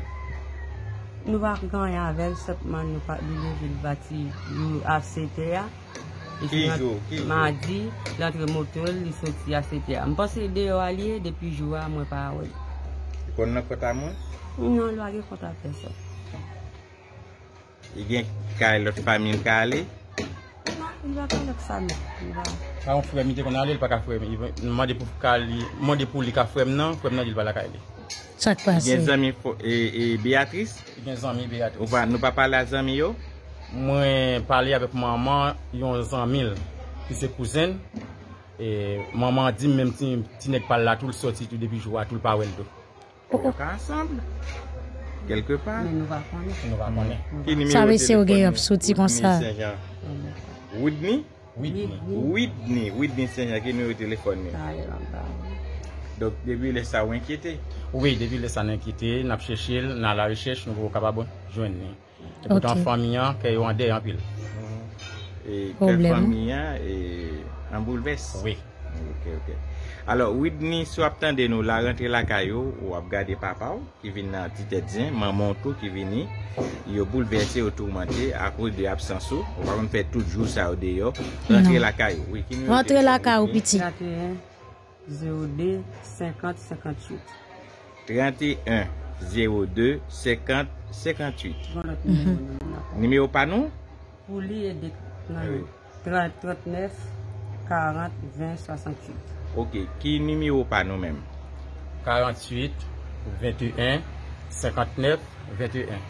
Nou wak gwa yon yon ven, sep man nou fè di nou jil bati. Nou a e sete ya. Ki jou? Ma di, lantre motol, li soti a sete ya. M posè de yo alie, depi jou a mwen pa a wè. Kon nou kont a mwen? Non, lwag e kont a fè sep. I gen kaj lout pamin kaj li? Yon va kon lak sa mèk pou yon va. Paron fwèm, yon te kon alèl pa ka fwèm. Yon mande pou li ka fwèm nan, fwèm nan yon va lak a elè. Chak pa sè. Gen zami e, e Beatrice? Gen zami Beatrice. Ou pa, nou pa pala zami yo? Mwen pali avèk maman yon zami l, pise kouzen. E maman di mèm ti nek pala tou l soti, tou debi jwa, tou l pa wèl do. Ou ka ansamble? Kelke pa? Nou va konè. Nou va konè. Sa ve se ou ge yop soti kon sa. Mwen se jan. Mwen se jan. Widni? Widni. Widni. Widni senja ki nou yo telefon ni. Ayo, anpa. Dok, debi lè sa ou enkite? Ouè, debi lè sa ou enkite, nap chèchil, nan la rechèch nou vò kapabon, jwen ni. Ok. E boutan fami an, kè yon dey an pil. E, kè fami an, e, an boulves? Ouè. Ok, ok. Alors, ouid ni swap tan den nou la rentre laka yo ou ap gade papa ou ki vin nan titetjen, man montou ki vin ni, yo bouleverse ou tourmente a kou de absensou, ou pa mwen fè toujou sa ou de yo, rentre non. laka yo. Rentre laka ou piti. 31-02-50-58 31-02-50-58 Nime ou panou? Pou li yedek nanou. 39-40-20-68 Ok, ki nimi ou pa nou men? 48, 21, 59, 21.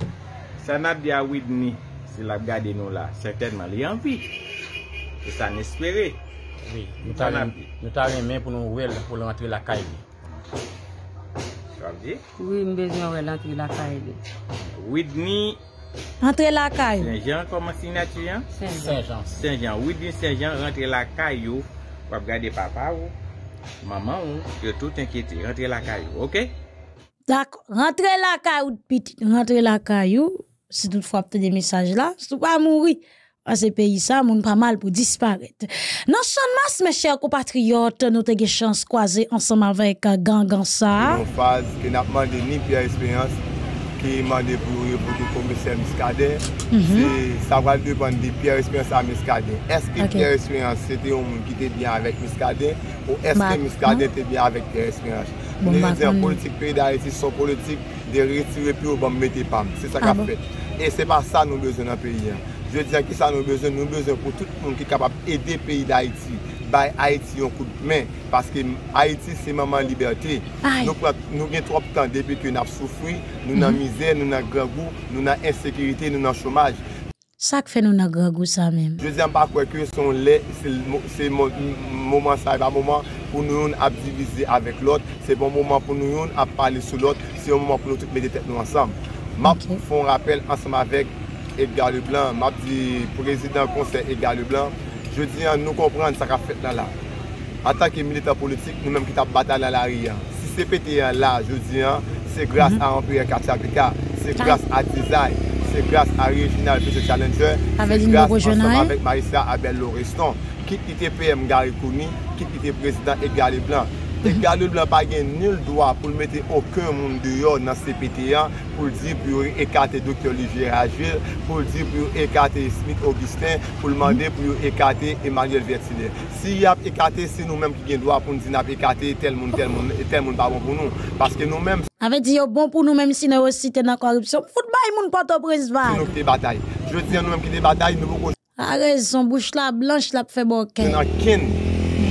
Sanab di a Whitney, se la gade nou la, certainman li anvi. E sa nespere. Oui, nou tarren men pou nou wèl pou lè rentre la kaye li. S'wa mdi? Oui, nou bezè wèl rentre la kaye li. Whitney! Rentre la kaye li. Saint Jean, koman signa tu yon? Saint Jean. Saint Jean, Whitney Saint Jean rentre la kaye yo, wèl gade papa wou. maman tu hein, es tout inquiété, rentrez la caillou, ok? D'accord, rentrez la caillou, petite, rentre la caillou, si toutefois peut des messages là, tu pas mourir. Parce que pays ça, moun pas mal pour disparaître. Non son mes chers compatriotes, nous avons eu chance de ensemble avec avec euh, Gangansa. Nous phase ki mande pou yon pote pou mese Miskaden mhm. se sa valde pou an de Pierre Esmian sa Miskaden. Eske Pierre Esmian sete yon moun ki te byan avèk Miskaden ou eske Miskaden te byan avèk Pierre Esmian? Mwen yo diyan politik, peyi d'Haïti son politik de retire pou yon ban mwen te pam, se sa ka fpet. E se pa sa nou bezon an peyi. Je diyan ki sa nou bezon nou bezon pou tout moun ki kapap ede peyi d'Haïti. Baye Haiti yon koup men Paske Haiti se maman liberté Nou gen trope kan depi ke nap soufri Nou nan mizer, nou nan grangou Nou nan insekirité, nou nan chomaj Sak fe nou nan grangou sa men Je zem pa kweke son le Se moman sa eba moman Pou nou yon ap divize avek lot Se bon moman pou nou yon ap pale sou lot Se yon moman pou nou tout meditek nou ansam Map fon rappel ansam avek Edgar Leblanc Map di prezident konser Edgar Leblanc Je diyan nou komprenn sa ka fèt nan la. Ata ki milita politik, nou menm ki tap bata nan la riyan. Si se pète yon la, je diyan, se grase a mm-hmm. Ampire Kachakika, se ah. grase a Dizay, se grase a Rijinal Pese Challenger, se grase a Somavek Marissa Abel-Loreston, ki ite PM Garikouni, ki ite prezident Egaliblan. E gale blan pa gen nil doa pou l mette okon moun diyo nan CPTA pou l di pou yon ekate Dr. Ligier Agir, pou l di pou yon ekate Smith-Augustin, pou l mande pou yon ekate Emmanuel Vertilier. Si yon ap ekate, si nou menm ki gen doa pou l di nou ap ekate tel moun, tel moun, tel moun pa bon pou nou. A ve di yo bon pou nou menm si nou yon siten na korupsyon. Fout bay moun pato prezvan. Se nou ki te batay. Je di yo nou menm ki te batay. A re, son bouche la blanche la pe fe boke. Se nou ken...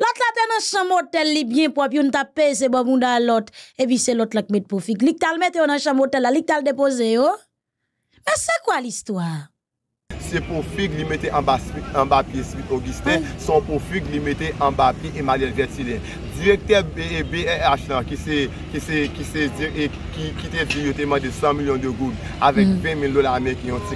L'autre là t'es dans chambre hôtel li bien propre, on t'a payé c'est bon à l'autre et puis c'est l'autre là qui met pour fic. Lik t'a dans chambre hôtel là, lik t'al déposer Mais c'est quoi l'histoire Se profig li mette en bas pi Smith Augustin, oui. Hein? son profig en mette an ba pi Emmanuel Vertilin. Directeur BEH qui s'est dit ki te qui qui man de 100 millions de gouttes avec mm. 20 000 dollars Amerik yon ti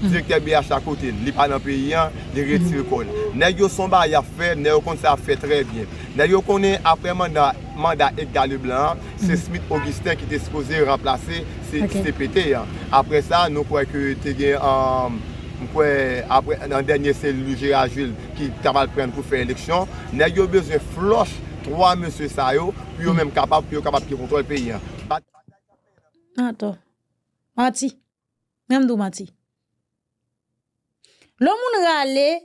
Direkte bi a chakotil. Li pa nan peyi yan, li reti yon kol. Nè yon somba yon fè, nè yon kont sa fè trè bien. Nè yon konen apreman nan manda ek gali blan, se mhm. Smith-Augustin ki te skoze yon remplase, se se pete yon. Apre sa, nou kwe ke te gen, mkwe apre nan denye se lujer a jil ki tabal pren pou fè eleksyon, nè yon bezè floch 3 monsi sa yon, pi yon mèm kapap, pi yon kapap ki kontol peyi yan. Ato, Mati, mèm do Mati? monde moun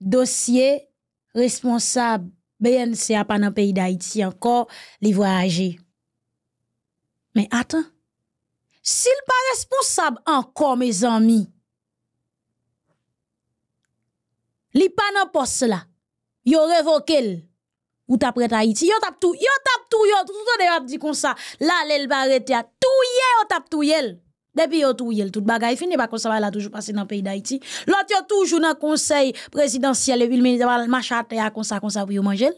dossier responsable responsable, BNC dans le pays d'Haïti encore les voyaje. mais attends sil pas responsable encore mes amis, li pa nan poste la, yo l. ou prête à Haïti, yo tap tout, yo tap tout yo tout tout la tout? a tout yo tap depuis yon tout tout bagay fini, pas comme ça va toujours passer dans le pays d'Haïti. L'autre yon toujours dans le conseil présidentiel, et puis le marche à terre, comme ça, comme ça, pour yon manger.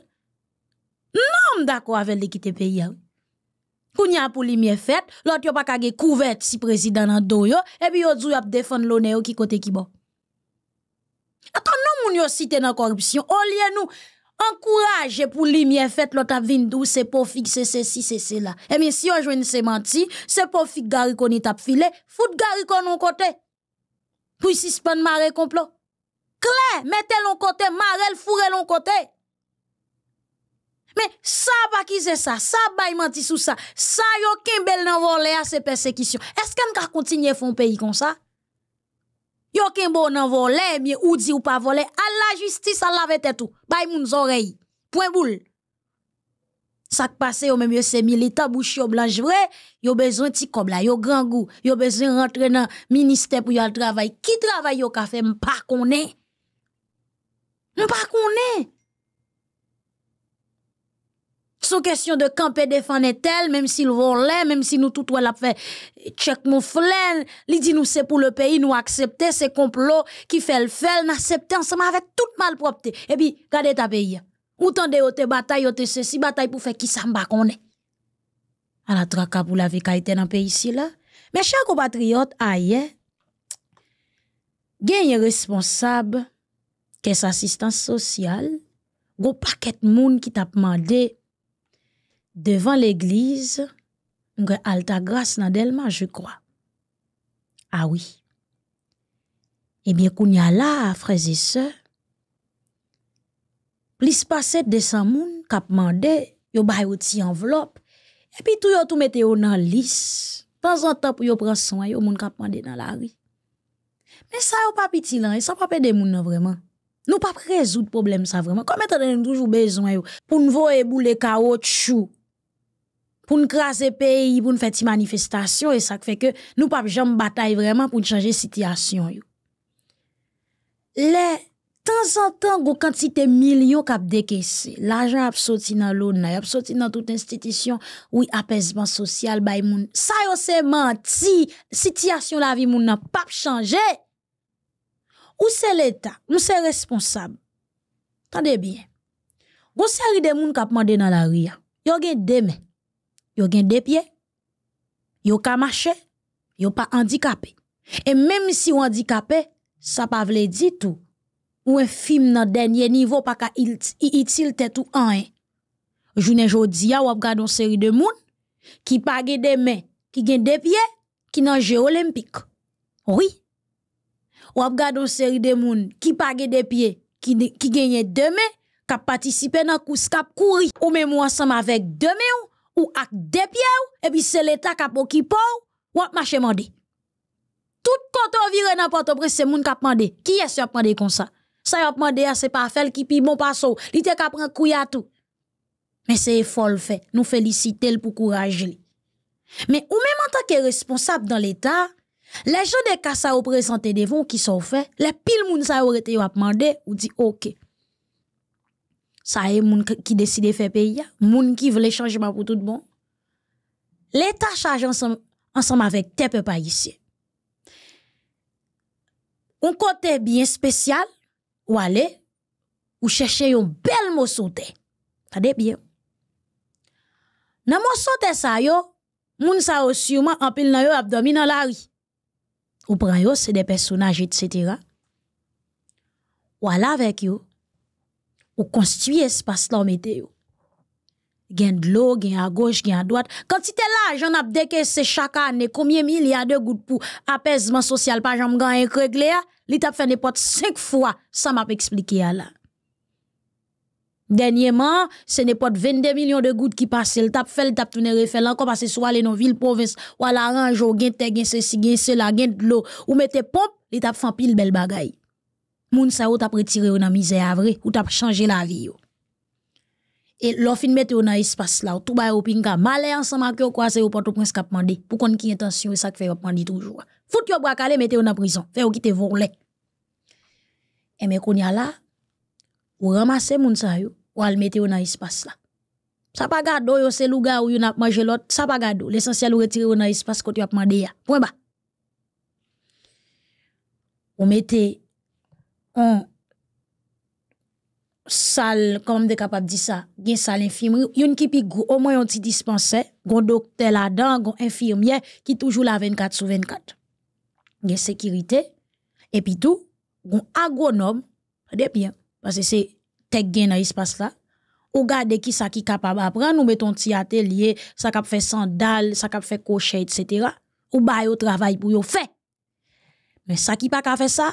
Non, d'accord avec l'équité pays. Koun hein. ya pou li miye fèt, l'autre yo pa kage couverte si président nan do yo, et yo djou ap defan défendre l'honneur ki kote ki bo. Atan non, moun yo site nan corruption, au lieu nous, Encourage pour lumière fait l'autre vin douce c'est pour fixer ceci c'est cela. Et eh bien si on joue une menti c'est pour fixer gari qu'on est filé, fout gari qu'on on côté. Puis suspendre maré complot. Claire, mettez l'on côté, maré fourrez l'on côté. Mais ça pas qui c'est ça, ça bail menti sous ça. Ça yo kembel nan volé à ces persécutions. Est-ce qu'on peut continuer à faire un pays comme ça? Yo ken bo nan vole, miye ou di ou pa vole, al la justis, al la vetetou, bay moun zorey, pwen boul. Sak pase yo men miye semi, lita bouchi yo blanj vre, yo bezon ti kobla, yo gran gou, yo bezon rentre nan minister pou yo al travay, ki travay yo ka fe mpa konen? Mpa konen! Son question de camper défendre tel même s'il volait même si nous tout e on l'a fait check mon li dit nous c'est pour le pays nous accepter ces complots qui fait le faire n'accepter ensemble avec toute malpropreté et puis regardez ta pays ou tendez au te bataille au te ceci bataille pour faire qui ça qu'on connait à la traque pour la vie qui était dans pays ici là Mais chers compatriotes ailleurs gagne responsable qu'est assistance sociale go paquet moun qui t'a demandé devant l'église, une alta grâce dans Delma, je crois. Ah oui. Eh bien, qu'on y a là, frères et sœurs, plus passé personnes moun ont demandé, yo ont outi enveloppe, et puis tout yo tout mette au dans De Temps en temps pour yo prendre soin yo moun kap demandé dans la rue. Mais ça yo pas petit lan, ça pas des moun nan vraiment. Nous pas résoudre problème ça vraiment. Comme étant nous toujours besoin pour nous voir bouler caoutchouc pour nous craser pays, pour nous faire des manifestations, et ça fait que nous pas jamais bataille vraiment pour changer la situation. Les temps en temps, go quantité millions cap décaissé. L'argent a sorti dans l'ONU, a sorti dans toute institution, oui, apaisement social, Ça c'est menti, situation la vie moun n'a pas changé. Où c'est l'État, nous c'est responsable. Tendez bien. Gon série de moun ont demandé dans la rue. Yo gen demain yo gen deux pieds, yo ka marcher, yo pas handicapé. Et même si on handicapé, ça pas veut dire tout. Ou un film nan dernier niveau pas ka utile tête ou un. Hein. Journée jodi a ou une série de moun qui pas gen des mains, qui gen deux pieds, qui nan jeu olympique. Oui. Ou regarde une série de moun qui pas gen des pieds, qui qui gagne deux mains, qui participer dans course cap courir ou même ensemble avec deux mains ou ak de pieds et puis c'est l'État qui a ou, ou ap marché mandé. Tout côté ou viré n'importe presse moun qui a mandé. Qui est-ce qui a comme ça? Ça y a mandé, c'est pas fait qui pi bon passo, il te ka pren kouya tout. Mais c'est folle fait, nous féliciter le pour courage Mais ou même en tant que responsable dans l'État, les gens cas sa ou présenté devant qui sont faits, les piles moun sa ou rete ou ap ou dit ok ça est moun qui décide faire pays moun qui veut changement pour tout bon l'état charge ensemble ensemble avec tes peuple ici. un côté bien spécial ou aller ou chercher un bel mot sauté attendez bien Dans mon sauté ça yo moun sa aussi sûrement en pile dans yo abdomen dans la rue ou prend yo c'est des personnages etc. ou là avec yo ou construit espace dans météo. Gen de l'eau, gen à gauche, gen à droite. Quand tu t'es là, j'en ai décaissé chaque année combien milliards de gouttes pour apaisement social, pas j'en un réglé, hein? l'étape fait n'importe cinq fois, ça m'a expliqué à hein, là. Dernièrement, ce n'est pas 22 millions de gouttes qui passent. L'étape fait, l'étape, tourne et refait. Encore parce que soit les nos villes, province, ou à la range, ou gain, t'es gain, ceci, gain, cela, gain de l'eau, ou mettez pompe, le tap fait pile belle bagaille moun sa ou tap retiré ou nan misère vrai ou tap changé la vie ou. Et l'offre mette ou dans espace là, tout ba ou pinga, malé ensemble ou quoi c'est au Port-au-Prince qu'a mandé. Pour qu'on qui intention c'est ça que fait mandé toujours. Fout yo brakale mettez ou dans prison, fe ou quitter volé. Et mais qu'on y là, ou ramasser moun sa yo, ou al mette ou dans espace là. Ça pas gado yo c'est louga ou yon n'a mangé l'autre, ça pas gado. L'essentiel ou retirer ou dans espace que tu as mandé ya. Point bas. Ou mettez on salle, comme de capable de dire ça, gen salle infirmerie, yon qui pi au moins un petit dispensaire, gon docteur là-dedans, gon infirmière qui toujours là 24 sur 24. Gen sécurité et puis tout, gon agronome, des bien parce que c'est tek gen dans espace là. Ou garder qui ça qui capable apprendre, nous mettons petit atelier, ça cap fait sandales, ça cap fait crochet etc. Ou ba yo travail pour yo fait. Mais ça qui pas ka fait ça,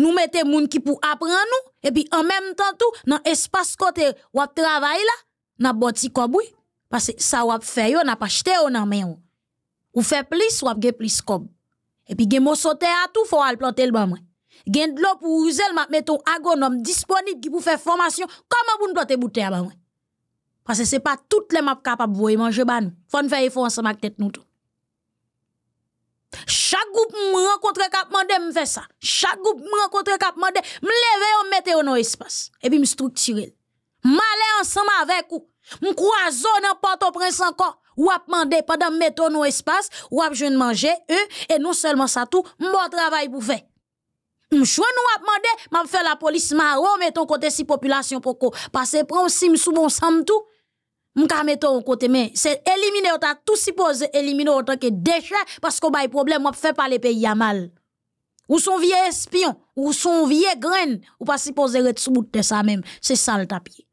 nous mettez moun qui pour apprendre nous, et puis en même temps tout, dans espace côté ou travail là, n'a bâti koboui. Parce que ça ou fait yo, n'a pas acheté on nan main ou. On fait plus, ou gagne plus comme. Et puis gen mo sauté à tout, faut al planter le bamwe. Gen de l'eau pour user, m'a un agronome disponible qui pour faire formation, comment pour nous planter bouteille à bamwe. Parce que c'est pas toutes les map capable de manger Il Faut faire effort ensemble avec tête nous tout. Chaque groupe me rencontre cap mandé me fait ça. Chaque groupe me rencontre cap mandé me lever on mettre dans espace et puis me structurer. M'aller ensemble avec vous. Me croiser dans Port-au-Prince encore. Ou mandé pendant mettre dans espace, ou ap jeune manger eux et non seulement ça tout, mon travail pour faire. M'chouen ou je demandé, m'a fait la police maro metton côté si population poko que prend sim sous bon sam tout m'ka mettre au côté mais c'est éliminer on tout supposé éliminer autant que déchet parce qu'on a problème on fait pas les pays à mal. Ou son vieux espion, ou son vieux graine, ou pas supposé être sous de ça même, c'est ça le tapis.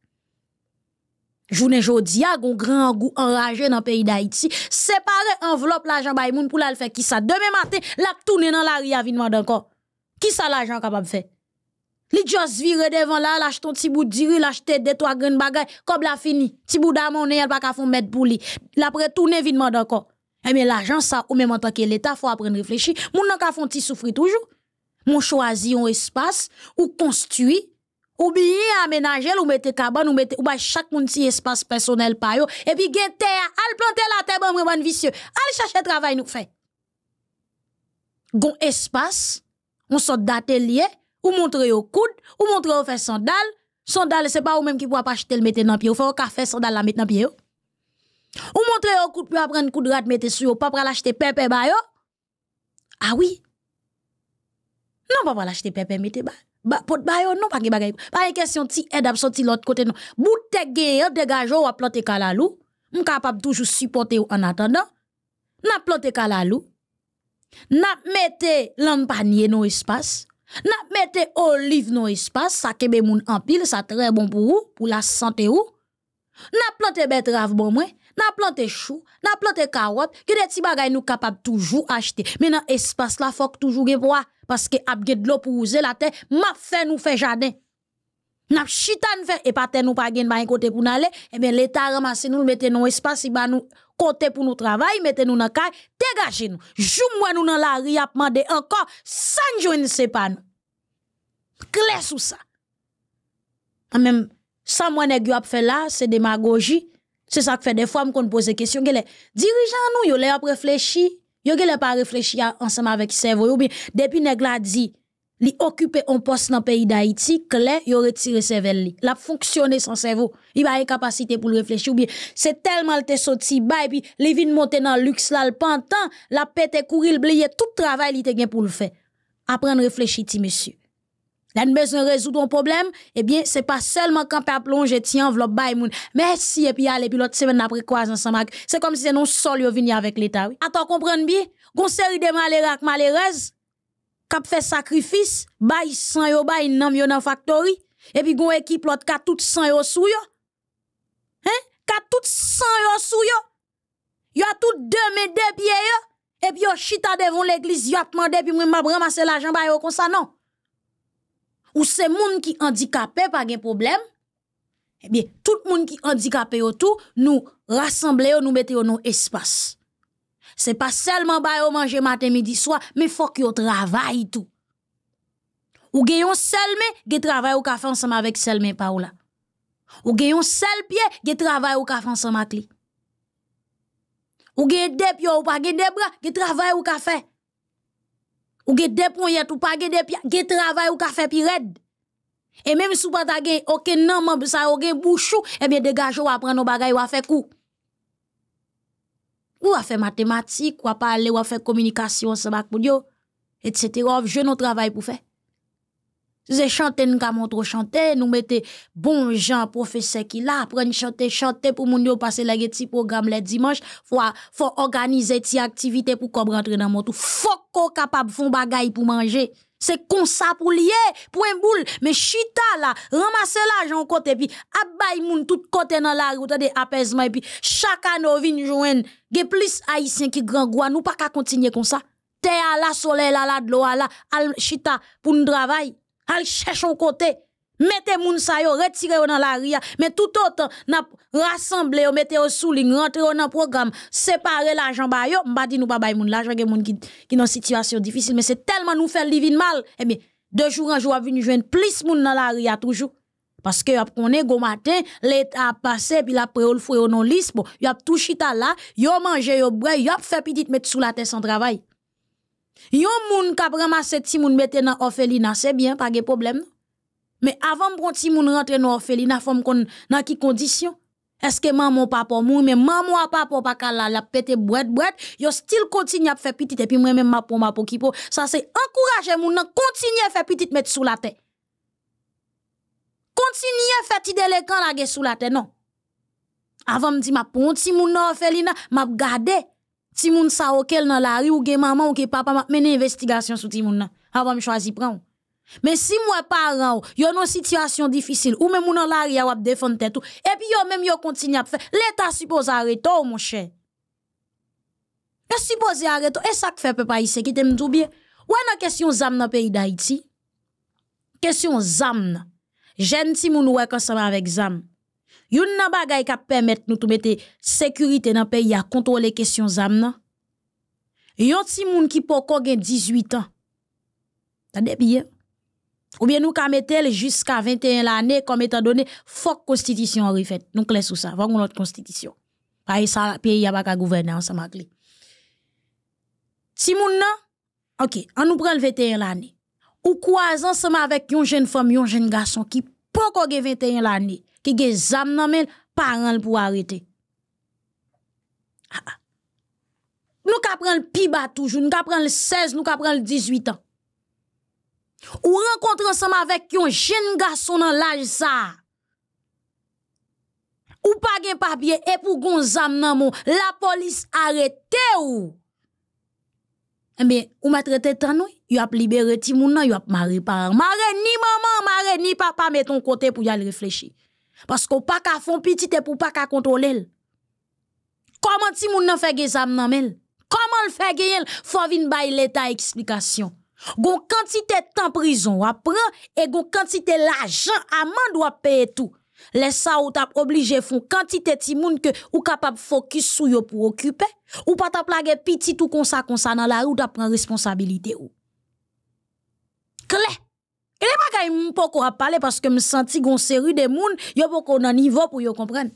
Jounen jodi a gon grand goût enragé dans pays d'Haïti, séparer enveloppe l'argent bay moun pour la faire qui ça demain matin, la tourner dans la rue à vin encore. Qui ça l'argent capable de faire Li just vire devant là, lâche ton petit bout diri, lâche tes deux trois graines bagay, comme la fini. Petit bout d'amon, elle pas qu'à mettre pour lui. L'après tourner vite encore. Eh bien l'argent ça ou même en tant que l'état faut apprendre réfléchir. Mon nan qu'à font souffrir toujours. Mon choisi un espace ou construit ou bien aménager ou mettre cabane ou mettre ou ba chaque monde petit espace personnel pa yo et puis gen terre, al planter la terre bon bon vicieux. Al chercher travail nous fait. Gon espace, on sort d'atelier ou montrer au coude, ou montrer au fait sandal. Sandal, c'est pas ou même qui pourra pas acheter le mettre dans pied. Ou fait au café sandal la mettre dans pied. Ou montrer au coude pour apprendre coup de rat mettre sur, pas pour l'acheter pépé ba yo. Ah oui. Non, pas pour l'acheter pépé mettre ba. Ba, pot ba yo, non, pas de bagay. Pas une question ti aide à sortir l'autre côté, non. Boute gagne, dégage ou à planter kalalou. capable toujours supporter en attendant. N'a planter kalalou. N'a mettre l'an panier dans l'espace n'a mette olive dans espace, ça kebe moun en pile, ça très bon pour vous, pour la santé ou. n'a plante betterave bon moins, n'a planté chou, n'a planté carotte, que des petits bagages nous capables toujours acheter. Mais dans espace là, faut toujours gen poids parce que ap de l'eau pour user la terre, m'a fait nous fait jardin. N'a chita nous fait et pas nous pas gen e ben ba côté pour n'aller, et bien l'état ramasse nous le mette dans espace, il ba nous côté pour nous travailler, mettez nous dans la caille, dégagez nous. jouez moi nous dans la rue, demander encore, sans jouer ne sait pas nous. sous ça. Même, sans moi, nest fait là, c'est démagogie. C'est ça que fait des fois, me pose des questions. Dirigeant nous, yo le réfléchis réfléchi. Yo le pas réfléchi ensemble avec cerveau. Ou bien, depuis nest dit, li occupé un poste dans le pays d'Haïti, clair, il retiré cervelle li. La fonctionner son cerveau. Il une capacité pour réfléchir ou bien c'est tellement te sorti bas et puis li vinn monter dans luxe là le pantan, la pète courir oublier tout travail li te gen pour le faire. Apprendre réfléchir ti monsieur. La besoin résoudre un problème, eh bien c'est pas seulement quand peut plonger ti enveloppe bay moun. Merci et puis allez, puis l'autre semaine après quoi ensemble. C'est comme si c'est non sol yo vini avec l'état. Oui. Attends comprendre bien. Gon série de malheureux malheureuses kap fait sacrifice, bay yo nan factory et puis gon équipe ka tout 100 yo sou yo. Hein? Ka tout yo sou yo. a tout deux deux pieds et puis yo chita devant l'église, yo a demandé puis moi m'a l'argent comme ça non. Ou c'est moun qui handicapé pas gen problème. Eh bien, tout le monde qui handicapé autour, nous rassembler, nous mettons nos espace. Se pa selman ba yo manje maten midi swa, me fok yo travay itou. Ou geyon selme, ge travay ou kafe ansama vek selme pa ou la. Ou geyon selpye, ge travay ou kafe ansama kli. Ou gey dep yo ou pa gey debra, ge travay ou kafe. Ou gey dep on yet ou pa gey dep ya, gey travay ou kafe pi red. E menm sou pata gen oken nanman, sa gen bouchou, e men degaj yo wapre nou bagay wafek ou. Ou a fait mathématiques, ou a parler, ou à faire communication ensemble avec etc. Je nous travail pour faire. C'est chanter, nous trop chanter, nous mettez bon gens, professeur qui là, à chanter, chanter pour moun yo passer la petit programme les dimanche. faut, faut organiser des activités pour qu'on rentre dans mon tout. Faut qu'on capable font bagaille pour manger. C'est comme ça pour lier, pour un boule. Mais chita là, ramasser l'argent côté, puis abay moun tout côté dans la route de apaisement, puis chaque année, on vient jouer. plus haïtien qui grand goua, nous pas qu'à continuer comme ça. Terre à la, soleil à la, de l'eau à la, al chita pour nous travailler. Al cherche un côté mettez moun sa yo, retirez dans la ria, mais tout autant, n'a rassemblé yo, mettez yo sous ligne, rentrez yo dans programme, séparer l'argent ba yo, m'a dit nous pas bay moun, l'argent gen moun qui, qui dans situation difficile, mais c'est tellement nous faire vivre mal, eh bien, de jour en jour, a venu joindre plus moun dans la ria toujours. Parce que on koné go matin, l'état a passé, puis la préol foué au non lisse. bon, y a tout chita là, yo mangé, yo bu y a fait petite mettre sous la tête sans travail. Yon moun kap ramasse ti moun mette nan orphelinat, c'est bien, pas de problème. Mais avant mon petit moun rentrer dans orphelinat, femme qu'on dans ki condition que maman papa moun, Mais maman papa pa la, la pète boîte boîte yo still continue à faire petit et puis moi même ma pour ma pour qui pour. Ça c'est encourager moun nan continue à faire petite mettre sous la tête. Continuer à faire petit délégan la sous la tête, non. Avant me dit ma pour ti moun nan orphelinat, m'a gardé. Ti moun sa okel dans la rue ou gen maman ou gen papa m'a une investigation sur ti moun nan. Avant me choisir prendre. Mais si moi parents an, y une situation difficile ou même on l'a l'arrière ou défendre tête tout et puis yo même yo continue à faire l'état suppose arrêter oh, mon cher. suppose supposé arrêter et ça que fait papa, haïtien qui t'aime tout bien. Ou en question zam dans pays d'Haïti. Question zam. Jeune si moun ouais ensemble avec zam. Youn nan bagay qui permet nous tout mettre sécurité dans pays à contrôler question zam nan. Yon ti moun ki poko gen 18 ans. T'as bien. Ou bien nous qu'à mettre jusqu'à 21 l'année comme étant donné faut constitution refaite. Nous laissons sous ça, faut notre constitution. Pays ça pays a pas gouverner ensemble avec lui. Si moun nan, OK, on nous prend le 21 l'année. Ou croise ensemble avec une jeune femme, yon jeune garçon qui pas 21 l'année, qui ge zam nan men parents pour arrêter. Ah, ah. Nous ka prendre le pi bas toujours, nous ka prendre le 16, nous ka prendre le 18 ans. Ou renkontre ansema vek yon jen gason nan laj sa. Ou pa gen pa bie epou gon zam nan moun, la polis arete ou. Eme, eh ou matrete tan nou, yon ap libere ti moun nan, yon ap mare paran. Mare ni maman, mare ni papa meton kote pou yal refleche. Paske ou pa ka fon pitite pou pa ka kontole el. Koman ti moun nan fege zam nan men? Koman fege el? Fovine bay leta eksplikasyon. Gon quantité de temps prison à et gon quantité l'argent amende à payer tout. Les sa ou t'a obligé font quantité de moun que ou capable focus sur yo pour occuper ou pas t'a lage petit tout comme ça comme ça dans la rue t'a prendre responsabilité ou. Clé. Et les bagailles m'poko a parler parce que me senti gon série de moun yo poko nan niveau pour yo comprendre.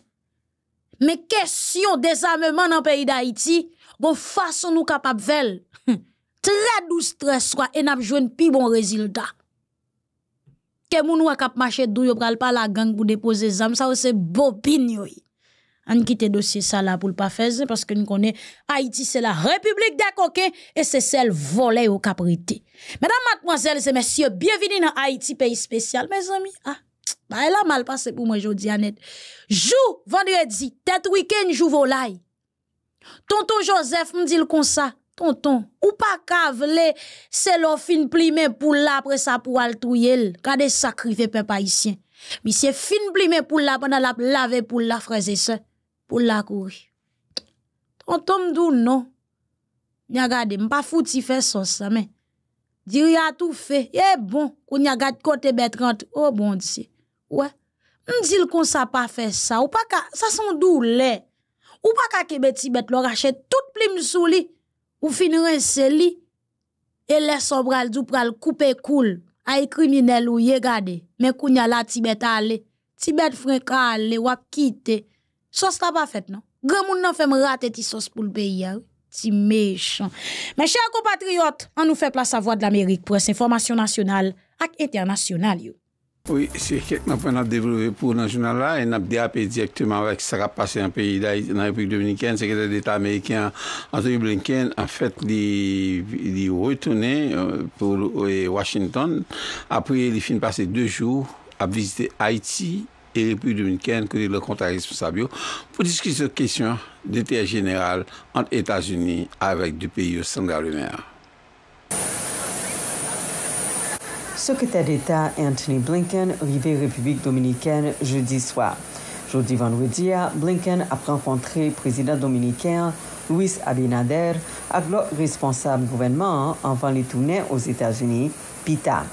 Mais question désarmement dans pays d'Haïti, gon façon nous capable faire. Hum très douce très soir et n'a joué un plus bon résultat. Que moun a kap marché dou yo pral pas la gang pour déposer zam ça c'est bobine yo. On quitte dossier ça là pour le pas faire parce que nous connaît Haïti c'est la république des coquins et c'est celle volée au caprité. Mesdames, mademoiselles et messieurs, bienvenue dans Haïti pays spécial mes amis. Ah. Bah, elle a mal passé pour moi aujourd'hui, Annette. Jou, vendredi, tête week-end, jou volaille. Tonton Joseph me dit le comme ça. Tonton, ou pa ka vle se lo fin plime pou la pre sa pou al tou yel. Gade sakrive pe pa isyen. Mi se fin plime pou la pwana la lave pou la freze se. Pou la kouj. Tonton mdou nou. Nya gade mpa fouti fe son sa men. Di riyatou fe. Ye bon. Ou nya gade kote bet rent. Ou oh bon di se. Ouè. Mdil kon sa pa fe sa. Ou pa ka sa son dou le. Ou pa ka ke bet si bet lor achet tout plime sou li. ou fin rense et les lè son pral djou pral koupe koul, ay kriminel ou ye gade, mais kounya la Tibet ale, Tibet frenka ale, wap kite, sos la pa fait, non? grand moun nan rater, rate ti sos pou pays, pays. ti méchant. Mes chers compatriotes, on nous fait place à voix de l'Amérique pour cette information nationale et internationale. Oui, c'est quelque chose qu'on a développé pour notre journal-là. On a dérapé directement avec ce qui a passé dans le pays dans la République dominicaine. Le secrétaire d'État américain, Anthony Blinken, en fait, il est retourné euh, pour Washington. Après, il finit passer deux jours à visiter Haïti et la République dominicaine, que le contact responsable, pour discuter de questions d'intérêt général entre États-Unis avec deux pays au centre de la secrétaire d'État Anthony Blinken arrivé République dominicaine jeudi soir. Jeudi vendredi, Blinken a rencontré le président dominicain Luis Abinader avec responsable gouvernement avant les tourner aux États-Unis, PITA.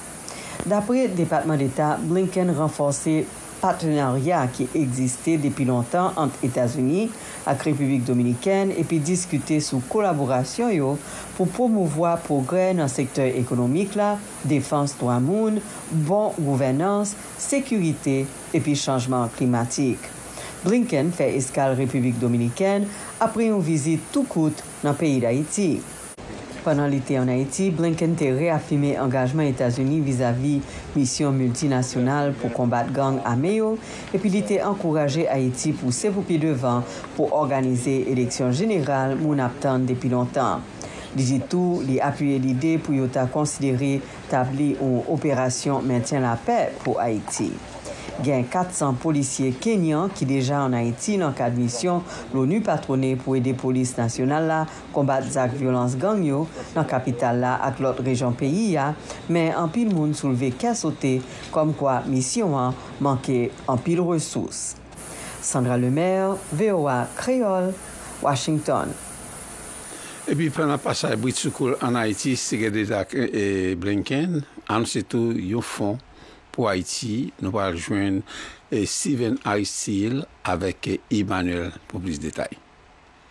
D'après le département d'État, Blinken renforcé Patrenaryat ki egziste depi lontan ant Etasuni ak Republik Dominiken epi diskute sou kolaborasyon yo pou promouvoa pogre nan sektor ekonomik la, defans to amoun, bon gouvenans, sekurite epi chanjman klimatik. Blinken fe eskal Republik Dominiken apre yon vizit tou kout nan peyi d'Haïti. Pendant l'été en Haïti, Blinken a réaffirmé engagement États-Unis vis-à-vis de mission multinationale pour combattre gang à et puis l'été encouragé Haïti pour ses devant pour organiser élection générale Mounaptan depuis longtemps. tout, tout, les appuyé l'idée pour y ta considérer, tabli ou la paix pour Haïti. gen 400 polisye kenyan ki deja an Haiti nan kad misyon l'ONU patronè pou ede polis nasyonal la kombat zak violans gangyo nan kapital la at lot rejon peyi ya men an pil moun souleve kensote kom kwa misyon an manke an pil resous. Sandra Lemaire, VOA, Kreyol, Washington Ebi pwena pasay bwit soukoul an Haiti se gade zak e, e, blenken an setou yo fon Ou Haiti, nou pa rejwen eh, Steven Isil avèk eh, Emmanuel pou plis detay.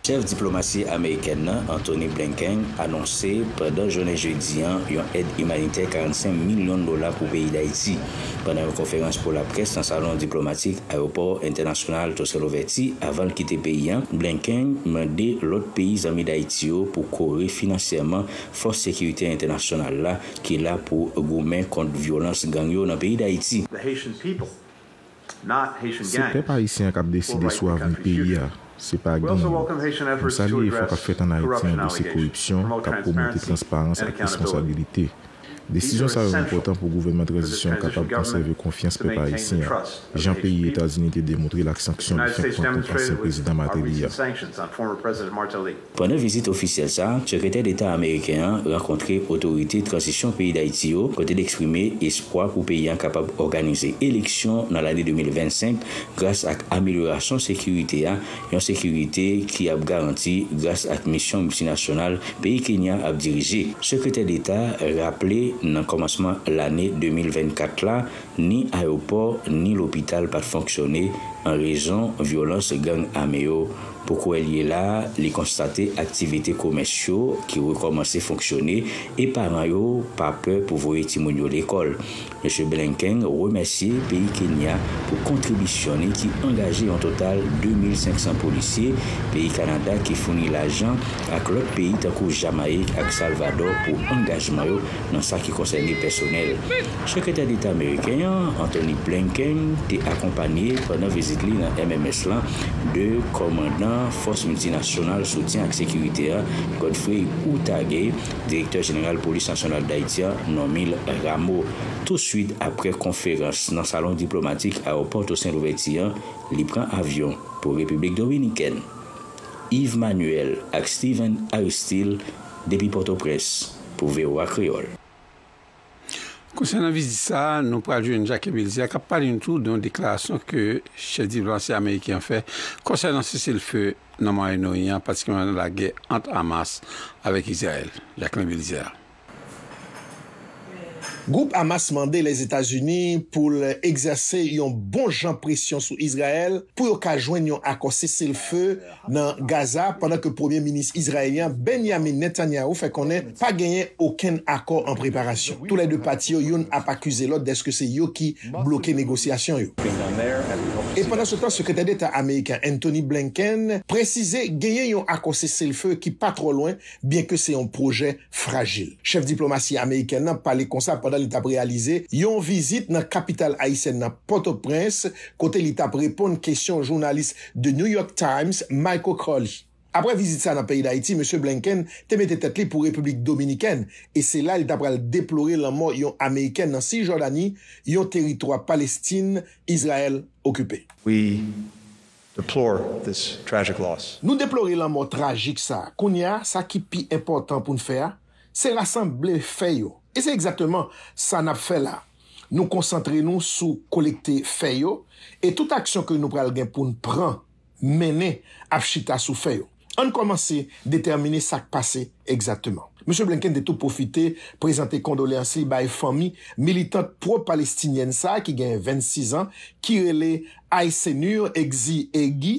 Chef diplomati Ameriken an, Anthony Blinken, anonsè pèdè jounè jè diyan yon ed imanite 45 milyon dola pou peyi d'Haïti. Pèdè yon konferans pou la pres nan salon diplomatik Aéroport Internasyonal Tosè-L'Overti, avan l'kite peyi an, Blinken mènde l'ot peyi zami d'Haïti oh, yo pou kore finanseyman fòs sekyritè internasyonal la ki la pou goumen kont violans gangyo nan peyi d'Haïti. Se pe parisyen kap deside sou avi peyi an. Se pagin, yon sali yon fok a fèt anayetyan de se korupsyon, kapoumouti transparans ak responsabilite. Décision ça importante pour le gouvernement de transition capable de conserver confiance pour les Jean pays et États-Unis ont démontré la sanction contre le président Martelly. Pendant visite officielle, ça, secrétaire d'État américain a rencontré autorité transition pays d'Haïti côté d'exprimer espoir pour pays capable d'organiser élection dans l'année 2025 grâce à amélioration sécurité, hein. une sécurité qui a garanti grâce à mission multinationale pays Kenya a dirigé. Secrétaire d'État rappelé commencement de l'année 2024 là, ni aéroport ni l'hôpital pas fonctionner en raison violence gang améo pou kou el ye la li konstate aktivite komensyo ki ou komanse fonksyone e paran yo pape pou vou etimoun yo l'ekol. Mèche Blenken remersye peyi Kenya pou kontribisyone ki engaje yon total 2500 polisye peyi Kanada ki founi l'ajan ak lòt peyi takou Jamae ak Salvador pou engajman yo nan sa ki konsenye personel. Chakreta d'Etat Ameriken Anthony Blenken te akompanye pwana vizit li nan MMS lan de komandan Fons Multinasyonal Soutien ak Sekuritea Godfrey Utage Direkter General Polis Nationale d'Aitia Nomil Rameau Tout suite apre konferans nan salon diplomatik aoporto Saint-Louis-Aitia li pran avyon pou Republik Dominiken Yves Manuel ak Steven Aristil Depi Porto Presse pou Veowa Kriol Kousen anvis di sa, nou praljou en Jacky Bilziak a pali yon tou don deklarasyon ke chè di blansè Amerikien fè. Kousen anvis se l fè nan marè nou yon patikman la gè ant amas avèk Izrael. Jacky Bilziak. Goup a mas mande les Etats-Unis pou l'exerse yon bon jan presyon sou Israel pou yon ka jwen yon akos se sel fe nan Gaza pandan ke premier minis Israelian Benjamin Netanyahu fè konen pa genyen oken akos an preparasyon. Tou lè de pati yo, yon ap akuse lot deske se yo ki blokè negosyasyon yo. E pandan se tan sekretè d'Etat Amerikan Anthony Blinken prezise genyen yon akos se sel fe ki pa tro lwen bien ke se yon projè fragil. Chef diplomatie Amerikan nan pale konsa pandan lita prealize yon vizit nan kapital Aisen nan Port-au-Prince kote lita prepon kesyon jounalist de New York Times, Michael Crowley. Apre vizit sa nan peyi d'Haiti, M. Blinken te mette tet li pou Republik Dominiken e se la lita prel deplore lanmò yon Ameriken nan Sijordani yon teritroi Palestine Israel okupé. We deplore this tragic loss. Nou deplore lanmò tragik sa. Koun ya, sa ki pi important pou nfea se rassemble feyo E se ekzatman sa nap fe la, nou konsantre nou sou kolekte feyo E tout aksyon ke nou pral gen pou nou pran, mene ap chita sou feyo An komanse determine sak pase ekzatman M. Blinken de tou profite, prezante kondoleansi ba e fomi Militant pro-Palestinien sa ki gen 26 an Ki rele Aysenur Eksi Egi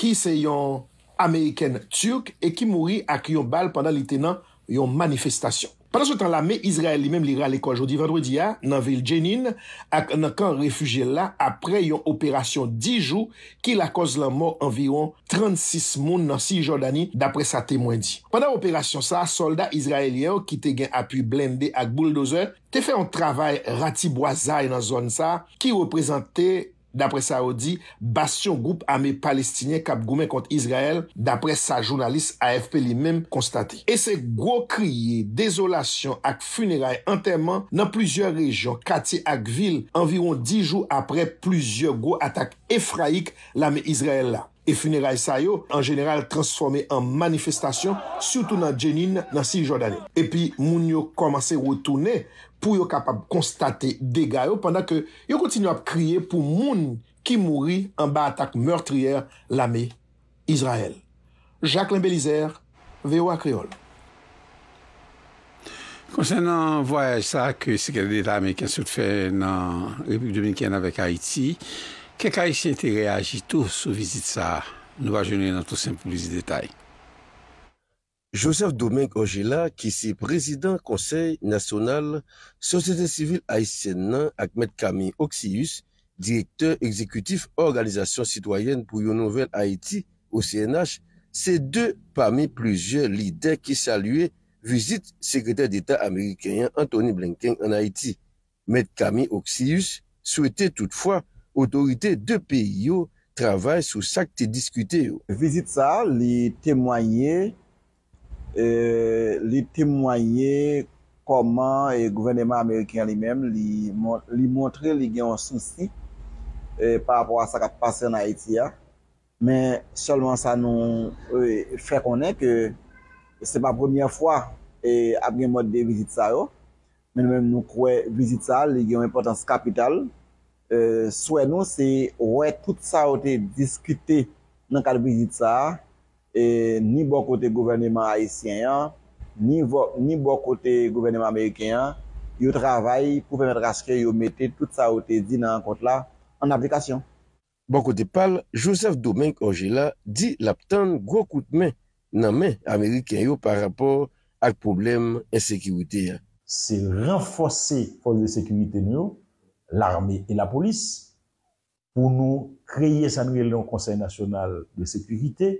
Ki se yon Ameriken Turk E ki mouri ak yon bal pandan litenan yon manifestasyon Pendan sou tan la me, Israel li menm li ra l'ekol jodi vendredi ya nan vil Jenin ak nan kan refuji la apre yon operasyon di jou ki la koz lan mo environ 36 moun nan si Jordani dapre sa temwen di. Pendan operasyon sa, soldat Israelien ki te gen apu blendi ak bouldozer te fe yon travay rati boazay nan zon sa ki reprezent te... Dapre sa ou di, bastyon goup ame Palestine kap goumen kont Izrael dapre sa jounalist AFP li menm konstate. E se gwo kriye dezolasyon ak funeray enterman nan plizyon rejyon, kati ak vil, anviron di jou apre plizyon gwo atak efraik lame Izrael la. E funeray sa yo, an jeneral transforme an manifestasyon, sutou nan Jenin, nan si Jordani. E pi moun yo komanse wotoune, pou yo kapab konstate degay yo, pandan ke yo kontinu ap kriye pou moun ki mouri an ba atak meurtriyer lame Israel. Jacqueline Belizer, VOA Kriol. Konsen nan voyaj sa ke sekrede de la Ameriken sot fe nan Republik Dominikene avek Haiti, kek a itse ente reagi tou sou vizit sa nou a jenye nan tou sempolize detay? Joseph Domenk Orjela, ki se prezident Konseil Nasional Sosyete Sivil Aisyenna ak Met Kami Oksiyus, direkteur ekzekutif Organizasyon Citoyen pou yon nouvel Haiti o CNH, se de parmi plejye lider ki salue vizit sekretèr d'Etat Amerikanyan Anthony Blenking an Haiti. Met Kami Oksiyus souwete toutfwa otorite de peyi yo travay sou sak te diskute yo. Vizit sa, li temoye E, li temwaye koman gouvernement Amerikyan li menm li montre li gen yon souci e, par apwa sakat pase nan Haiti ya. Men solman sa nou fè konen ke seman pounye fwa ap gen moun de vizit sa yo. Men menm nou kwe vizit sa, li gen yon importans kapital. Souwe nou se wè kout sa yo te diskite nan kat vizit sa yo. E ni bo kote govennman Haitien yan, ni bo kote govennman Ameriken yan, yo travay pou fe met raskre yo mette, tout sa ou te di nan kont la, an aplikasyon. Bo kote pal, Joseph Domenk Ongela di lapten gwo koutmen nan men Ameriken yo par rapor ak problem ensekirite yan. Se renfose fos de sekirite yo, l'armé et la polis, pou nou kreye sa nou elon konsey national de sekirite,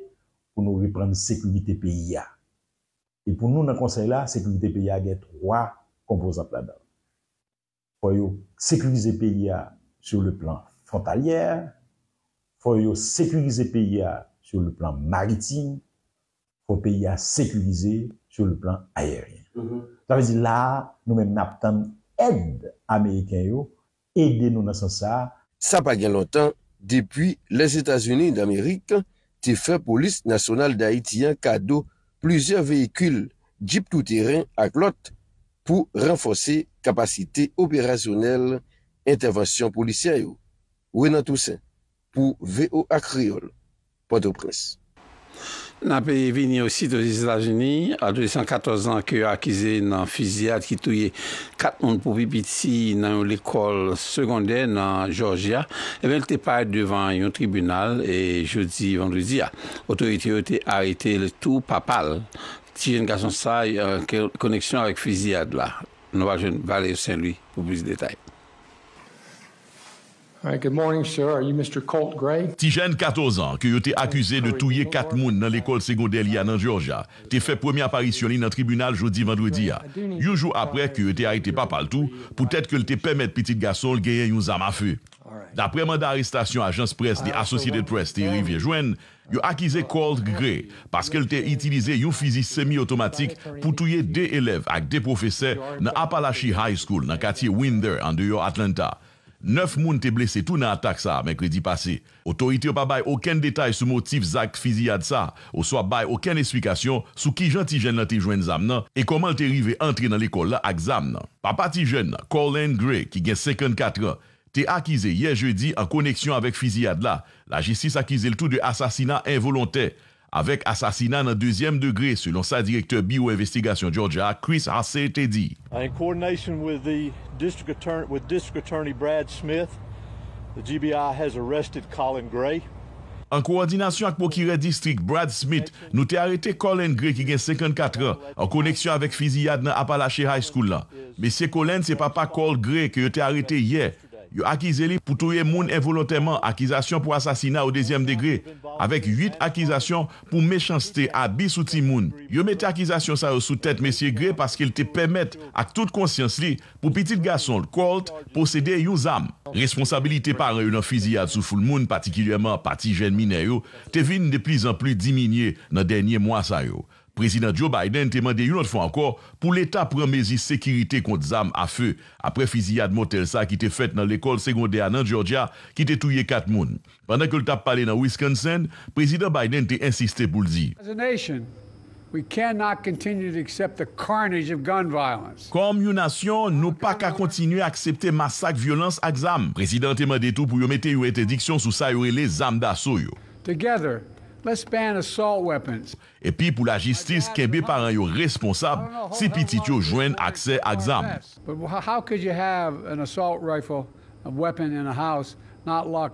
pou nou reprenn seklivite peyi ya. Et pou nou nan konsey la, seklivite peyi ya gen troa kompozant la dan. Foy yo seklivize peyi ya sou le plan frontalier, foy yo seklivize peyi ya sou le plan maritim, foy peyi ya seklivize sou le plan ayerien. Ta mm-hmm. vezi la, nou men nap tan ed Ameriken yo, ede nou nasan sa. Sa pa gen lotan, depi les Etats-Unis d'Amerik, te fè polis nasyonal d'Haïtien kado plizèr veykul jib touterèn ak lot pou renfosè kapasite operasyonel intervensyon polisyen yo. Wè nan tousè pou VO ak Kriol. Pote pres. N apè vini osi do Zizlajeni, a 214 an ki yo akize nan Fiziad ki touye kat moun pou pipiti nan yon lekol sekondè nan Georgia, e ven te paye devan yon tribunal e jodi vendredi ya. Otorite yo te arite le tou papal. Ti jen gason sa yon kèl koneksyon avèk Fiziad la. Noval jen valè yon sen lui pou bliz detay. Ti jen 14 an ke yo te akuse de touye kat moun nan l'ekol segondel ya nan Georgia. Te fe premi aparisyon li nan tribunal jodi vendredi ya. Yo jou apre ke yo te aite pa pal tou, pou tèt ke lte pemet pitit gasol geyen yon zamafe. Dapre manda arrestasyon agens pres di ah, Associated Press te rivye jwen, yo akize Colt Gray paske lte itilize yon fizi semi-automatik pou touye de elev ak de profese nan Appalachie High School nan katiye Winder an de yo Atlanta. 9 moun te blese tout nan atak sa men kredi pase. Otorite yo pa bay oken detay sou motif Zak Fiziad sa. Ou so ba bay oken esplikasyon sou ki janti jen la te jwen zam nan e koman te rive entri nan lekol la ak zam nan. Papa ti jen, Colin Gray, ki gen 54 an, te akize ye jeudi an koneksyon avek Fiziad la. La jesis akize l tout de asasina involontè. Avèk asasinan an deuxième degré, selon sa direktor biro-investigasyon Georgia, Chris Arce te di. En koordinasyon ak pokire distrik, Brad Smith nou te arete Colin Gray ki gen 54 an, an koneksyon avèk fiziyad nan apalache high school la. Mese Colin, se pa pa Colin Gray ki yo te arete ye, Yo akize li pou touye moun involontèman akizasyon pou asasina ou dezyem degre, avek yit akizasyon pou mechanstè a bisouti moun. Yo met akizasyon sa yo sou tèt, mesye Gre, pask el te pèmèt ak tout konsyans li pou pitit gason, kolt, posede yon zam. Responsabilite pare yon an fizyad sou foul moun, patikilyèman patijen mine yo, te vin de plizan pli diminye nan denye mwa sa yo. Prezident Joe Biden te mande yonot fwa ankor pou l'Etat pranmezi sekirite kont zanm a fe. Apre fizi ad motel sa ki te fet nan l'ekol segonde anan Georgia ki te touye kat moun. Pandan ke l'Etat pale nan Wisconsin, prezident Biden te insistè pou l'di. As a nation, we cannot continue to accept the carnage of gun violence. Kom yon nation nou pa ka kontinuye aksepte masak violans ak zanm. Prezident te mande tou pou yonmete yon etediksyon sou sa yonre le zanm da sou yo. E pi pou la jistis, kembe paran yo responsab si pitit yo jwen akse ak zam.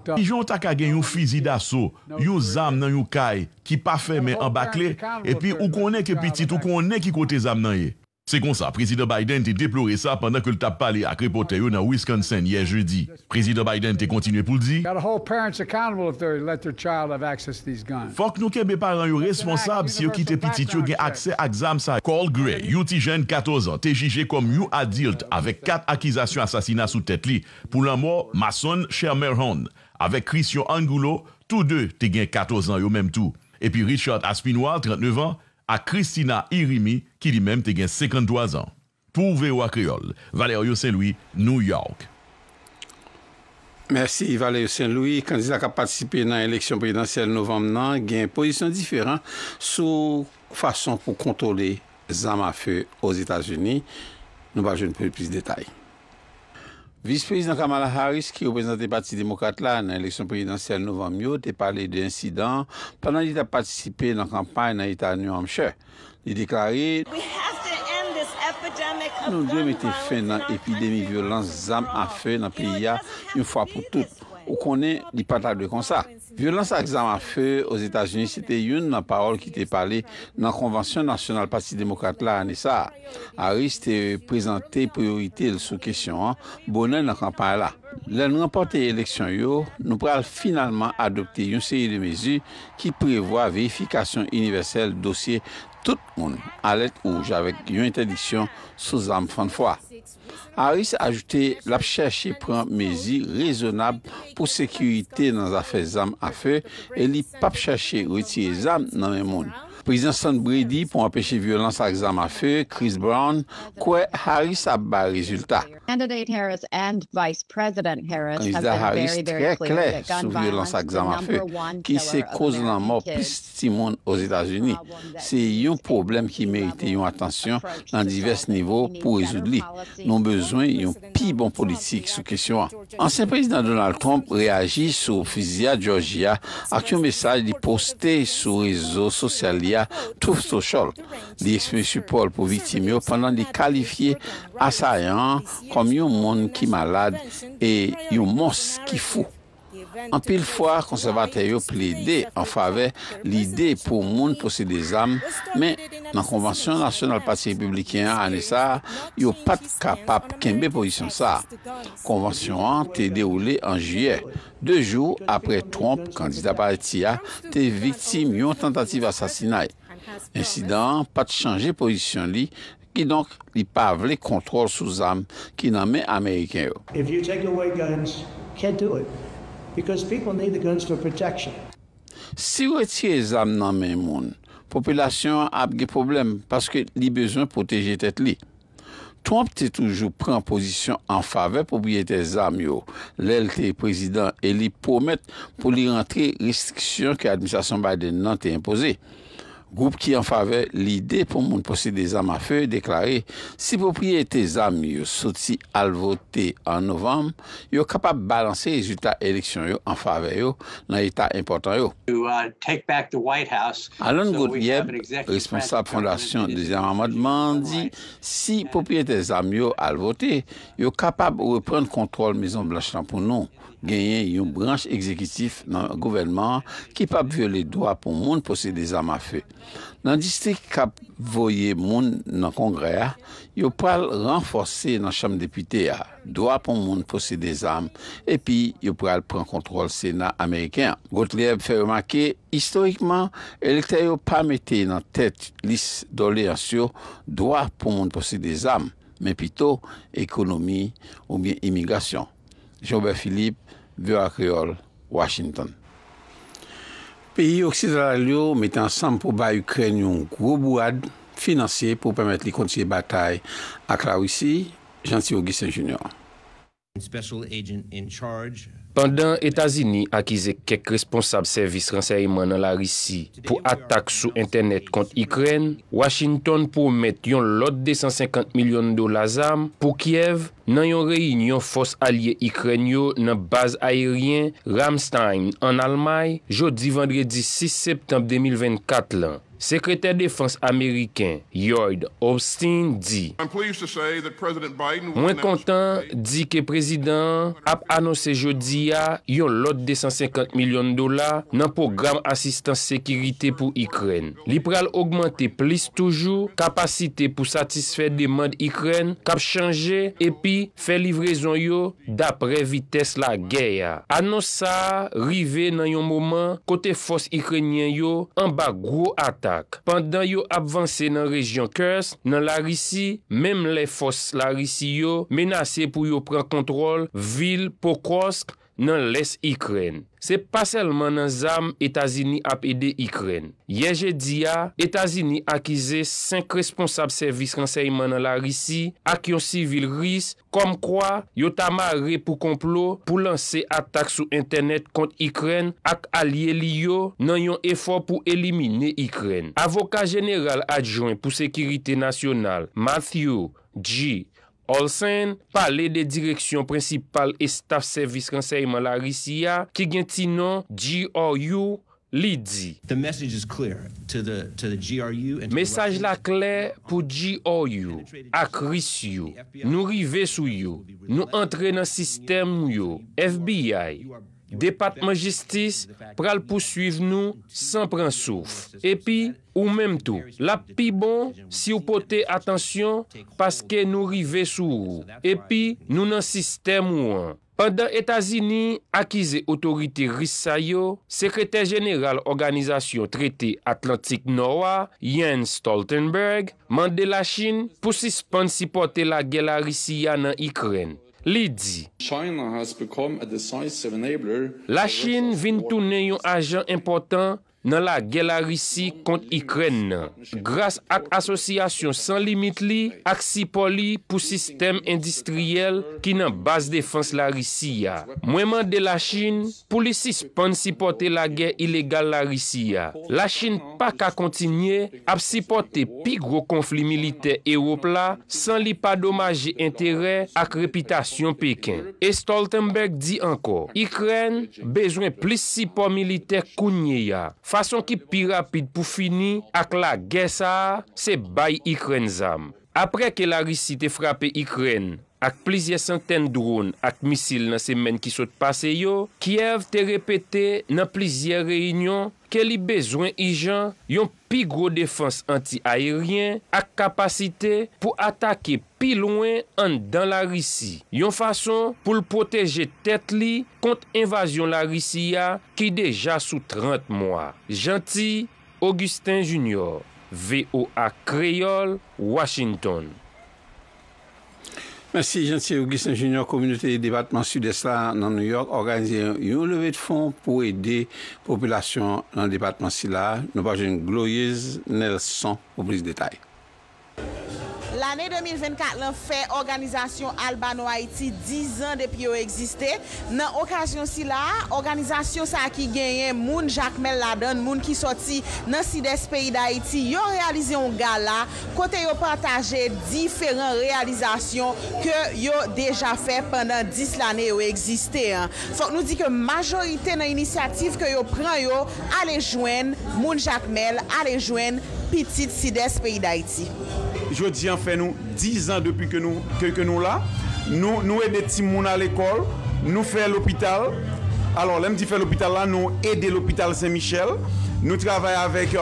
Ki jyon tak agen yo fizi daso, yo zam nan yo kay ki pafe men an bakle, e pi ou konen ke pitit ou konen ki kote zam nan ye. Se kon sa, Prezident Biden te deplore sa pandan ke l tap pale ak repote yo nan Wisconsin ye jeudi. Prezident Biden te kontinue pou l di, Fok nou ke mè paran yo responsab si yo ki te pitit yo gen aksè aksam sa. Carl Gray, you ti jen 14 an, te jijé kom you adult avèk 4 akizasyon asasina sou tèt li. Poulan mò, Mason Shermerhan, avèk Christian Angulo, tout de te gen 14 an yo mèm tou. E pi Richard Aspinwall, 39 an. a Christina Irimi, ki li mem te gen 53 an. Pouve ou akriol, Valerio Saint-Louis, New York. Merci Valerio Saint-Louis. Kandida ka patisipe nan eleksyon pridentiel novem nan, gen posisyon diferan sou fason pou kontrole zamafe ouz Etats-Unis. Nou ba joun pou yon plis detay. Vispris nan Kamala Harris ki yo prezante pati demokatla nan eleksyon prezidentsel novem yo te pale di insidan panan di ta patisipe nan kampanye nan ita anu amche. Di deklare... Nou dwe mette fe nan epidemi violans zam afe nan piya yon fwa pou tout. ou konen li patade kon sa. Violans a exam a fe os Etats-Unis, se te yon nan parol ki te pale nan konvansyon nasyonal pati demokrate la ane sa. A ris te prezante priorite l sou kesyon an, bonen nan kampan la. Len remporte eleksyon yo, nou pral finalman adopte yon seri de mezi ki prevoa veifikasyon universelle dosye tout moun alet moun javek yon entedisyon sou zam fan fwa. Aris ajoute lap chache pran mezi rezonab pou sekurite nan zafè zam afè e li pap chache retye zam nan men moun. président Sean pour empêcher violence à examen à feu, Chris Brown, quoi Harris a bas résultat. Candidat Harris très clair sur violence à examen à feu, qui se cause la mort plus de aux États-Unis. C'est un problème qui mérite une attention dans divers niveaux pour résoudre. Nous avons besoin d'une plus bon politique sur question. Ancien président Donald Trump réagit sur Fusia Georgia avec un message poster sur les réseaux sociaux touf sosyol di espe supol pou vitim yo penan di kalifiye asayan kom yon moun ki malad e yon mons ki fou An pil fwa konservate yo ple de an fave li de pou moun pose de zam, men nan konwansyon nasyon al pati republikyen an esa, yo pat kapap kembe posisyon sa. Konwansyon an te de oule an juye. De jou apre tromp kandida paratia, te viktim yon tentative asasinay. Insidan pat chanje posisyon li, ki donk li pa vle kontrol sou zam ki nan men Ameriken yo. If you take away guns, can't do it. Because people need the guns for protection. Si wè tiè zan nan men moun, popilasyon apge problem paske li bezwen proteje tet li. Trump te toujou pren posisyon an fave pou bie te zan yo lèl te prezident e li promet pou li rentre restriksyon ki administasyon Biden nan te impose. Goup ki uh, an fave lide pou moun posi de zam afe, deklare, si popye te zam yo soti al vote an novem, yo kapab balanse rezultat eleksyon yo an fave yo nan etat importan yo. Alan Godieb, responsab fondasyon de zam afe, mandi, si popye te zam yo al vote, yo kapab repren kontrol mizon blan champoun nou. genyen yon branche ekzekitif nan gouvenman ki pap vyele doa pou moun posey de zan ma fe. Nan distrik kap voye moun nan kongre, yo pral renforsi nan chanm depite ya, doa pou moun posey de zan, epi yo pral pran kontrol Sena Ameriken. Gote liyeb fe remake, historikman, elektè yo pa mette nan tèt lis dole ansyo doa pou moun posey de zan, men pito ekonomi ou gen imigasyon. Jean-Beth Philippe, Vio Akriol, Washington. Piyi oksidralyo metan san pou ba Ukren yon koubouad finanse pou pwemet li konti batay ak la wisi, Jean-Thierry Augustin Junior. Pendan Etasini akize kek responsab servis renseyman an la wisi pou atak sou internet konti Ukren, Washington pou met yon lot de 150 milyon dola zam pou Kiev nan yon reynyon fos alye ikren yo nan baz ayeryen Ramstein an Almay jodi vendredi 6 septembe 2024 lan. Sekreter defanse Ameriken Yoid Obstein di Mwen kontan di ke prezident ap anose jodi ya yon lot de 150 milyon dola nan program asistan sekirite pou ikren. Li pral augmente plis toujou kapasite pou satisfet deman de ikren kap chanje epi fe livrezon yo dapre vites la geya. Ano sa, rive nan yon mouman, kote fos ikrenyen yo, anba gro atak. Pandan yo avanse nan rejyon Kers, nan la risi, mem le fos la risi yo, menase pou yo pren kontrol, vil, pokrosk, nan les Ikren. Se pa selman nan zam Etazini ap ede Ikren. Yeje diya, Etazini akize 5 responsab servis kansayman nan la risi ak yon sivil ris kom kwa yon tamare pou komplo pou lanse atak sou internet kont Ikren ak alye liyo nan yon efor pou elimine Ikren. Avoka General Adjouen pou Sekirite Nasyonal, Matthew G., Olsen, pale de direksyon prinsipal e staf servis kansayman la Rissiya, ki gen ti nan GRU, li di. Mesaj la kler pou GRU, akris yo, nou rive sou yo, nou entre nan sistem yo, FBI. Depatman jistis pral pou suiv nou san pran souf. Epi, ou menm tou, la pi bon si ou pote atansyon paske nou rive sou ou. Epi, nou nan sistem ou an. Pendan Etasini, akize otorite Rissayo, Sekreter General Organizasyon Trete Atlantik Noah, Jens Stoltenberg, mande la Chin pou sispan sipote la gelarisi ya nan Ikren. Li di, la Chin vin toune yon ajan impotant nan la gè la risi kont ikren nan. Gras ak asosyasyon san limit li, ak sipoli pou sistem endistriyel ki nan bas defans la risi ya. Mwenman de la chine, pou lisis pan sipote la gè ilégal la risi ya. La chine pak a kontinye ap sipote pi gro konflik militer e wop la san li pa domaje entere ak repitasyon Pekin. E Stoltenberg di anko, ikren bezwen plis sipo militer kounye ya. Faksyen, Pason ki pi rapid pou fini ak la gesa se bay ikren zam. Apre ke la risi te frape ikren ak plizye santen droun ak misil nan semen ki sot pase yo, Kiev te repete nan plizye reinyon, ke li bezwen i jan yon pi gro defans anti-aeryen ak kapasite pou atake pi louen an dan la risi. Yon fason pou l proteje tet li kont invasion la risi ya ki deja sou 30 mwa. Janti, Augustin Junior, VOA Creole, Washington. Monsi, jensi Yogi Sanjounyo, Komunite Depatman Sud-Estla nan New York, organize yon leve de fonds pou ede populasyon nan Depatman Sila. Nou page yon gloyez nel son pou bris detay. L'anè 2024, l'on fè organizasyon Albano Haiti, 10 an depi yo existè. Nan okasyon si la, organizasyon sa ki genyen moun Jacques Meladon, moun ki soti nan Sides Pays d'Haïti, yo realize yon gala, kote yo pataje diferent realizasyon ke yo deja fè pendant 10 l'anè yo existè. Fok nou di ke majorite nan inisyatif ke yo pran yo, ale jwen moun Jacques Mel, ale jwen piti Sides Pays d'Haïti. je dis en fait nous 10 ans depuis que nous que, nous là. Nous nous aider Timoun à l'école, nous faire l'hôpital. Alors, là, dit l'hôpital là, nous aider l'hôpital Saint-Michel. Nous travaillons avec euh,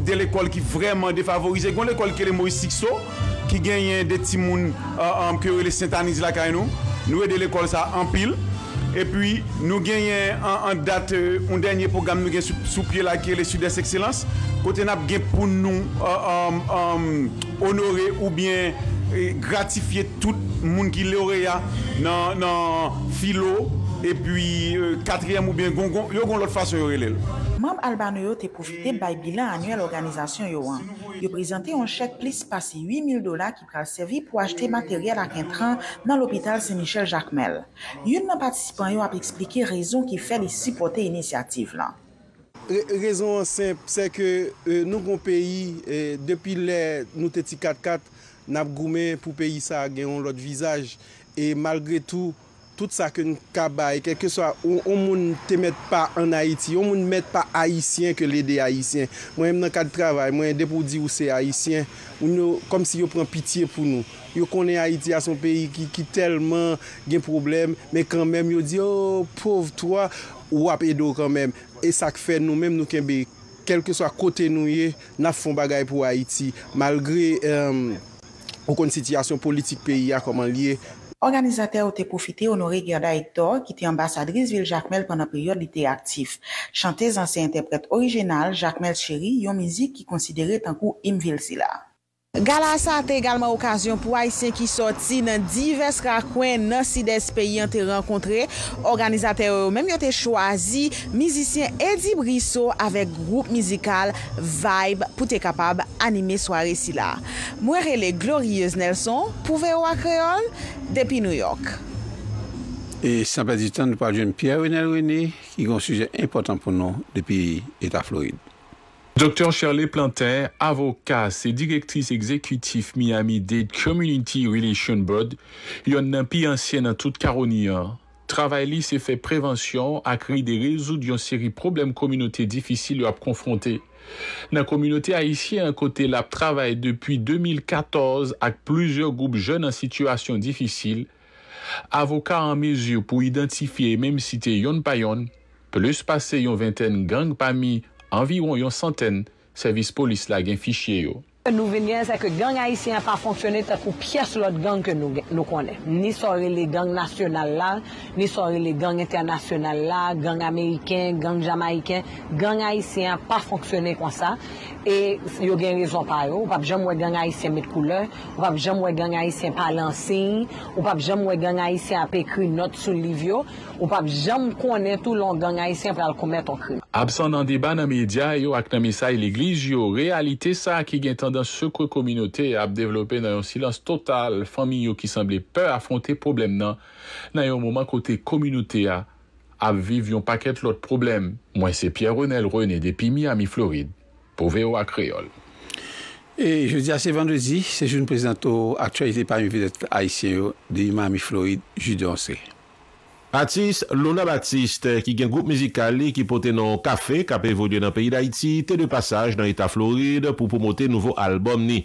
des écoles de l'école qui vraiment défavorisée. Quand l'école qui est Moïse Sixo, qui gagne des petits mouns euh, que les Saint-Anis là, nous. Nous aidons l'école ça en pile. Et puis, nous gagnons en, date, euh, un dernier programme nous sous, pied là qui est le Sud-Est Excellence. Côté NAP, pour nous euh, euh, honorer ou bien gratifier tout le monde qui est lauréat dans, dans philo epi katriyem euh, ou bin gongon, yo goun lot fasyon yo relel. Mamb Albano yo te poufite bay bilan anuel organizasyon yo an. Yo prezante yon chek plis pasi 8000 dola ki pral servi pou achete materyel a kentran nan l'opital Saint-Michel-Jacmel. Yon nan patisipan yo ap explike rezon ki fè li supporte inisiyatif lan. Rezon semp, se ke euh, nou goun peyi euh, depi le nou teti 4-4 nap goumen pou peyi sa gen yon lot vizaj e malgre tou tout sa ke nkabay, keke sa ou moun te met pa an Haiti, ou moun met pa Haitien ke lede Haitien. Mwen mnen ka di travay, mwen depo di ou se Haitien, ou nou, kom si yo pran pitiye pou nou. Yo konen Haiti a son peyi ki, ki telman gen problem, men kanmen yo di, oh, pov to, wap edo kanmen, e sak fe nou, men nou kenbe, kelke sa kote nou ye, na fon bagay pou Haiti, malgre, euh, ou kon sitiyasyon politik peyi ya, koman liye, yo konen, Organizatè ou te poufite onore Gerda Hector ki te ambasadriz Viljakmel pwana period li te aktif. Chantez an se interpret orijenal, Jakmel Sheri, yon mizik ki konsidere tankou Imvil Zila. Gala sa te egalman okasyon pou aisyen ki soti nan divers kwa kwen nan sides peyi an te renkontre, organizate ou menm yo te chwazi, mizisyen Edi Briso avek group mizikal Vibe pou te kapab anime sware si la. Mwerele gloriez Nelson pouve wakreon depi New York. E sanpe di tan nou pa jen Pierre Wenerweni ki gon suje important pou nou depi Eta Floyd. Dr Shirley Plantin, avocat, et directrice exécutive Miami-Dade Community Relation Board, yon nan pi toute nan tout Karonian. Travay li se fe prevensyon ak ri de rezoud yon seri problem kominote difisil yo ap konfronte. Nan kominote Haitien côté la travay depi 2014 ak plusieurs goup jen en situasyon difisil, avokat an pour pou identifiye même site yon payon, plus passé yon vingtaine gang parmi. anviron yon santen servis polis la gen fichye yo. Nou venyen se ke gang haisyen pa fonksyonen ta kou piyes lout gang ke nou konen. Ni sorre le gang nasyonal la, ni sorre le gang internasyonal la, gang ameyken, gang jamaiken, gang haisyen pa fonksyonen kon sa, e yo gen rezon par yo, wap jom wè gang haisyen met koule, wap jom wè gang haisyen pa lansin, wap jom wè gang haisyen apè kri not sou livyo, wap jom konen tou lon gang haisyen pral koumè ton kri. Absan nan deba nan media yo ak nan misay l'iglij, yo realite sa ki gen ton dan sekre kominote ap devlope nan yon silans total, fami yo ki semble pe afronte problem nan, nan yon mouman kote kominote a, ap viv yon paket lot problem. Mwen se Pierre Renel, renè depi Miami, Floride, pou veyo ak reol. E joudi a se vendredi, se joun prezento aktualite parmi vedet aisyen yo di Miami, Floride, joudi anse. Artist Luna Baptiste ki gen goup mizikali ki pote nan kafe kape vodye nan peyi d'Aiti te de passage nan Eta Floride pou poumote nouvo albom ni.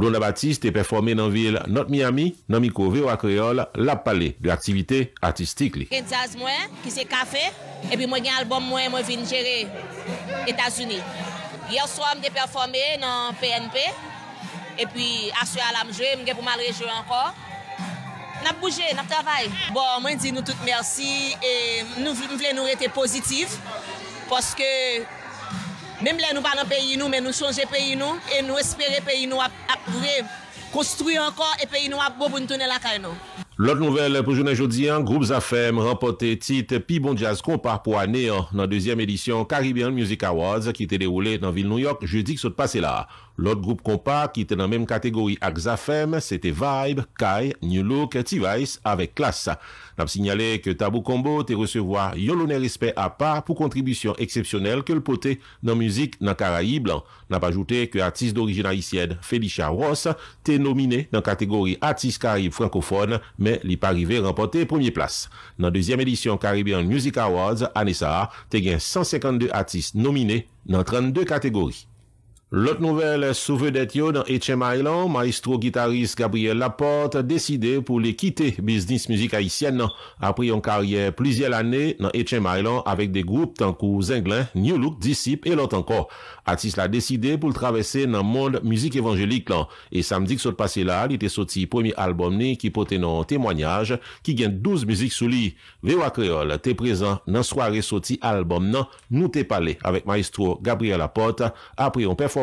Luna Baptiste te performe nan vil Not Miami, nan Mikovi ou Akreol, la pale de aktivite artistik li. Gen zaz mwen ki se kafe e pi mwen gen albom mwen mwen vin jere Etasuni. Gyo swam de performe nan PNP e pi aswa la mjwe mwen gen pouman rejwe anko. n'a bougé, n'a travaillé. Bon, moi, je dis nous toutes merci et nous voulons nous rester positifs parce que même là, nous parlons de pays nous, mais nous changeons pays nous et nous espérons pays nous à construire encore et pays nous à pour tourner la carrière. L'autre nouvelle pour journée un hein, groupe Zafem remporté titre Pi Bon Jazz Compar pour hein, dans la deuxième édition Caribbean Music Awards qui était déroulée dans la ville de New York jeudi qui s'est passé là. L'ot group kompa ki te nan menm kategori ak Zafem, se te Vibe, Kai, New Look, T-Vice, avek Klas. N ap sinyale ke Tabou Kombo te resevoa yon lounen respè a pa pou kontribisyon eksepsyonel ke l'pote nan müzik nan Karaib. N ap ajoute ke atis d'origin a isyed Felicia Ross te nomine nan kategori atis Karaib francophone, men li parive rempote premier plas. Nan dezyem edisyon Karibian Music Awards, ane sa, te gen 152 atis nomine nan 32 kategori. Lot nouvel souveu det yo nan Etchem Island, maestro-gitarist Gabriel Laporte deside pou le kite biznis muzik Haitien nan. Apre yon karier pliziel ane nan Etchem Island avek de groupe tankou Zenglin, New Look, Disip e lot anko. Atis la deside pou le travesse nan mond muzik evanjelik lan. E samdik sou te pase la, li te soti pomi albom ni ki pote nan temwanyaj ki gen 12 muzik sou li. Ve wakreol te prezan nan sware soti albom nan Nou te pale avek maestro Gabriel Laporte apre yon performansi.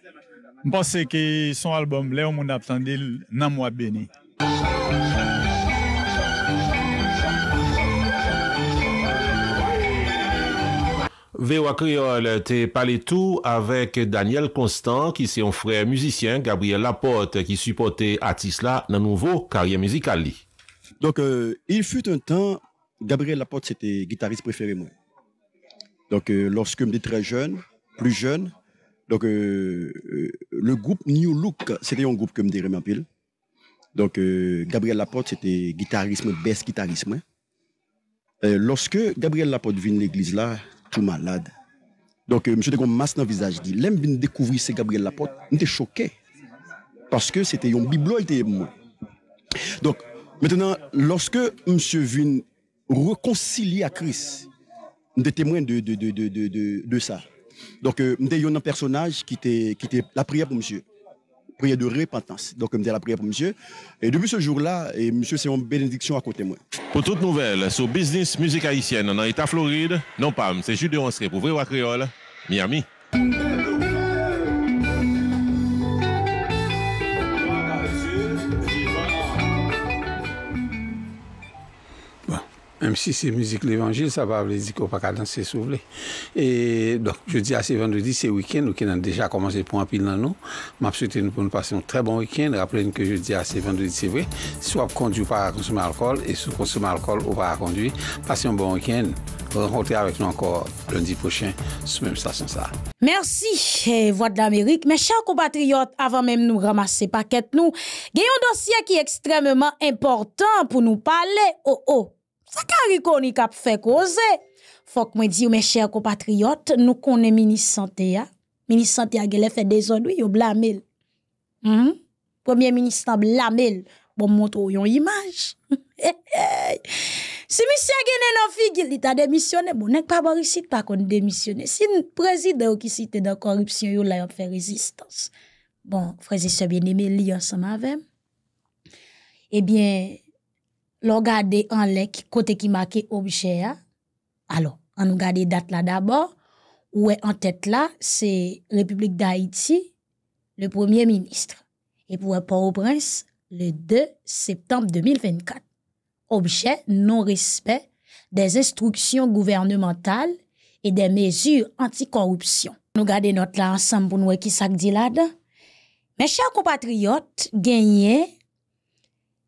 Mpase ki son albom le ou moun ap sandil nan mwa bene. Ve wakri yo, te pale tou avek Daniel Constant ki se yon frey muzisyen Gabriel Lapote ki supporte Atisla nan nouvo karyen mizikal li. Donk, euh, il fut un tan, Gabriel Lapote se te gitarist preferi mwen. Donk, euh, loske mdi tre jen, plus jen... Donc, euh, euh, le groupe New Look, c'était un groupe que me dirais en pile. Donc, euh, Gabriel Laporte, c'était guitarisme, best guitarisme. lorsque Gabriel Laporte vient de l'église là, tout malade. Donc, euh, monsieur, de masse dans le visage. Dit, l'aime vient découvrir c'est Gabriel Laporte, était choqué. Parce que c'était un biblo, Donc, maintenant, lorsque monsieur vient réconcilier à Christ, des témoins témoin de, de, de, de, de ça. Donc, il y a un personnage qui était, la prière pour monsieur. Prière de repentance. Donc, je la prière pour monsieur. Et depuis ce jour-là, monsieur, c'est une bénédiction à côté de moi. Pour toute nouvelle sur Business music Haïtienne dans l'État Floride, non pas, c'est Jude pour Vrai Créole, Miami. Même si c'est musique l'évangile, ça va veut dire qu'on pas danser Et donc, je dis à ces vendredi, c'est week-end, nous qui avons déjà commencé pour un pile dans nous. Je souhaite nous pour nous passer un très bon week-end. rappelez que je dis à ce vendredi, c'est vrai. Soit conduit par à consommer l'alcool, et si vous consommez alcool ou pas conduire, passez un bon week-end. Rencontrez avec nous encore lundi prochain sous même station ça. Merci, eh, Voix de l'Amérique. Mes chers compatriotes, avant même nous ramasser paquet, nous, gagnons un dossier qui est extrêmement important pour nous parler. Oh, oh a karikoni kap fait cause faut que je dise, mes chers compatriotes, nous connaissons ministre santé Ministre santé a fait des ordres, il blamel. blâmé. -hmm. Premier ministre blâmé Bon montre une image. si monsieur a fait des démissions, il ta démissionné. Bon, n'est pas barisit qu'on Si le président qui fait des dans la corruption, fait la fait résistance. Bon, frère, c'est bien aimé, li ensemble avec. Eh bien, l'on en lek côté qui marqué objet alors on la date là d'abord est en tête là c'est République d'Haïti le premier ministre et pour e Port-au-Prince le 2 septembre 2024 objet non respect des instructions gouvernementales et des mesures anticorruption nous gardons notre là ensemble pour nous qui e ça dit là-dedans mes chers compatriotes gagnés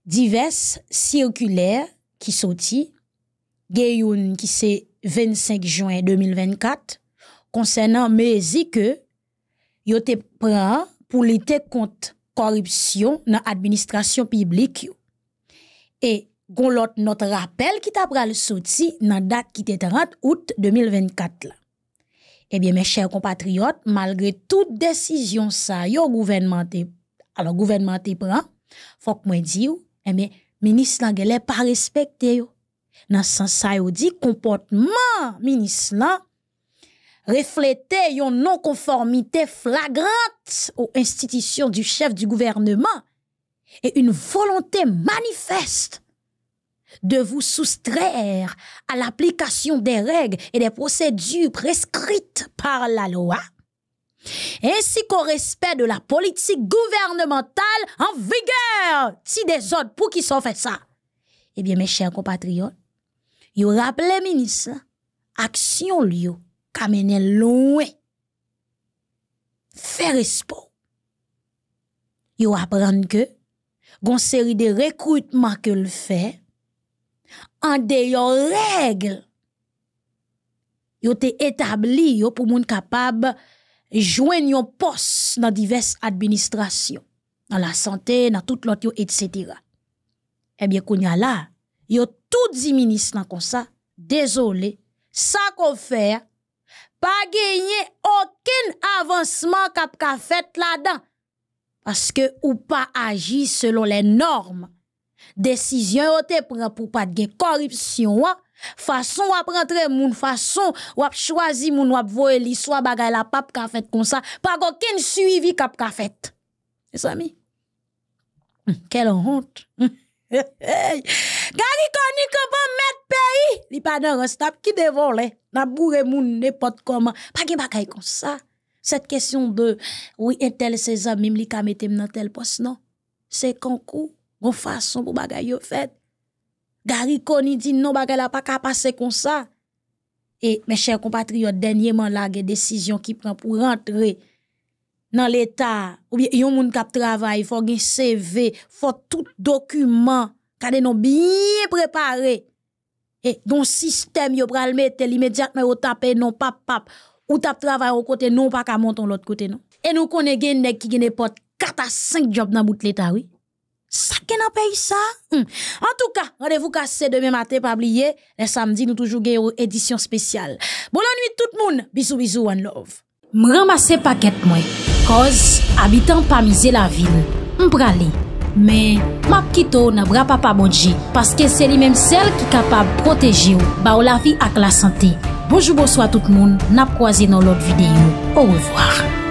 divers circulaires qui sont gen qui c'est 25 juin 2024 concernant mesures que yo te prend pour lutter contre corruption dans l'administration publique et gon l'autre notre rappel qui t'a le sorti dans date qui était 30 août 2024 là. Eh bien mes chers compatriotes, malgré toute décision ça yo gouvernement alors gouvernement prend, faut que moi dise, eh bien, ministre pas respecté respecté. Dans Dans sens sens, sa yo comportement non conformité flagrante aux institutions du chef du gouvernement et une volonté manifeste de vous soustraire à l'application des règles et des procédures prescrites par la loi ainsi qu'au respect de la politique gouvernementale en vigueur. Si des autres, pour qui sont fait ça? Eh bien, mes chers compatriotes, vous rappelé ministre, action lio, kamene loin. Faire espoir. Vous apprendre que, gon série de recrutement que le fait, en dehors règles, yo te établi yo pour moun capable E jwen yon pos nan divers administrasyon, nan la sante, nan tout lot yo, etc. Ebyen eh kounyan la, yo tout ziminis nan konsa, dezolé, sa kon fè, pa genye oken avansman kap ka fèt la dan, paske ou pa agi selon le norm, desisyon yo te pren pou pat gen koripsyon an, Fason wap rentre moun, fason wap chwazi moun wap voe li, swa bagay la pap ka fet kon sa, pa go ken suivi kap ka fet. E sami? Kèl hont? Gari koni ke pa met peyi, li pa nan rastap ki devon le, nan bourre moun nepot koman, pa gen bagay kon sa. Sèt kesyon de, wè entel se zamim li kametem nan tel pos nan, se kankou, moun fason pou bagay yo fet. Gary Koni dit non, bagay la pas qu'à passer comme ça. Et mes chers compatriotes, dernièrement, la décision qui prend pour rentrer dans l'État, ou bien yon qui kap travail, faut un CV, faut tout document, kade non bien préparé. Et le système va pral mettre immédiatement ou tape non pas pap, ou tap travail au côté non pas qu'à monter l'autre côté non. Et nous connaissons gen nèg qui gen 4 à 5 jobs dans bout l'État, oui. Sake nan peyi sa? Hmm. En touka, radevou kase deme mate pa bliye, le samdi nou toujou geyo edisyon spesyal. Bolo nwi tout moun, bisou bisou an love. M ramase paket mwen, koz, abitan pa mize la vil, m prale. Men, map kito nan bra pa pa bodje, paske se li menm sel ki kapab proteji ou, ba ou la vi ak la sante. Bojou bojwa tout moun, nap kwa zi nan lot videyo. Ou revoar.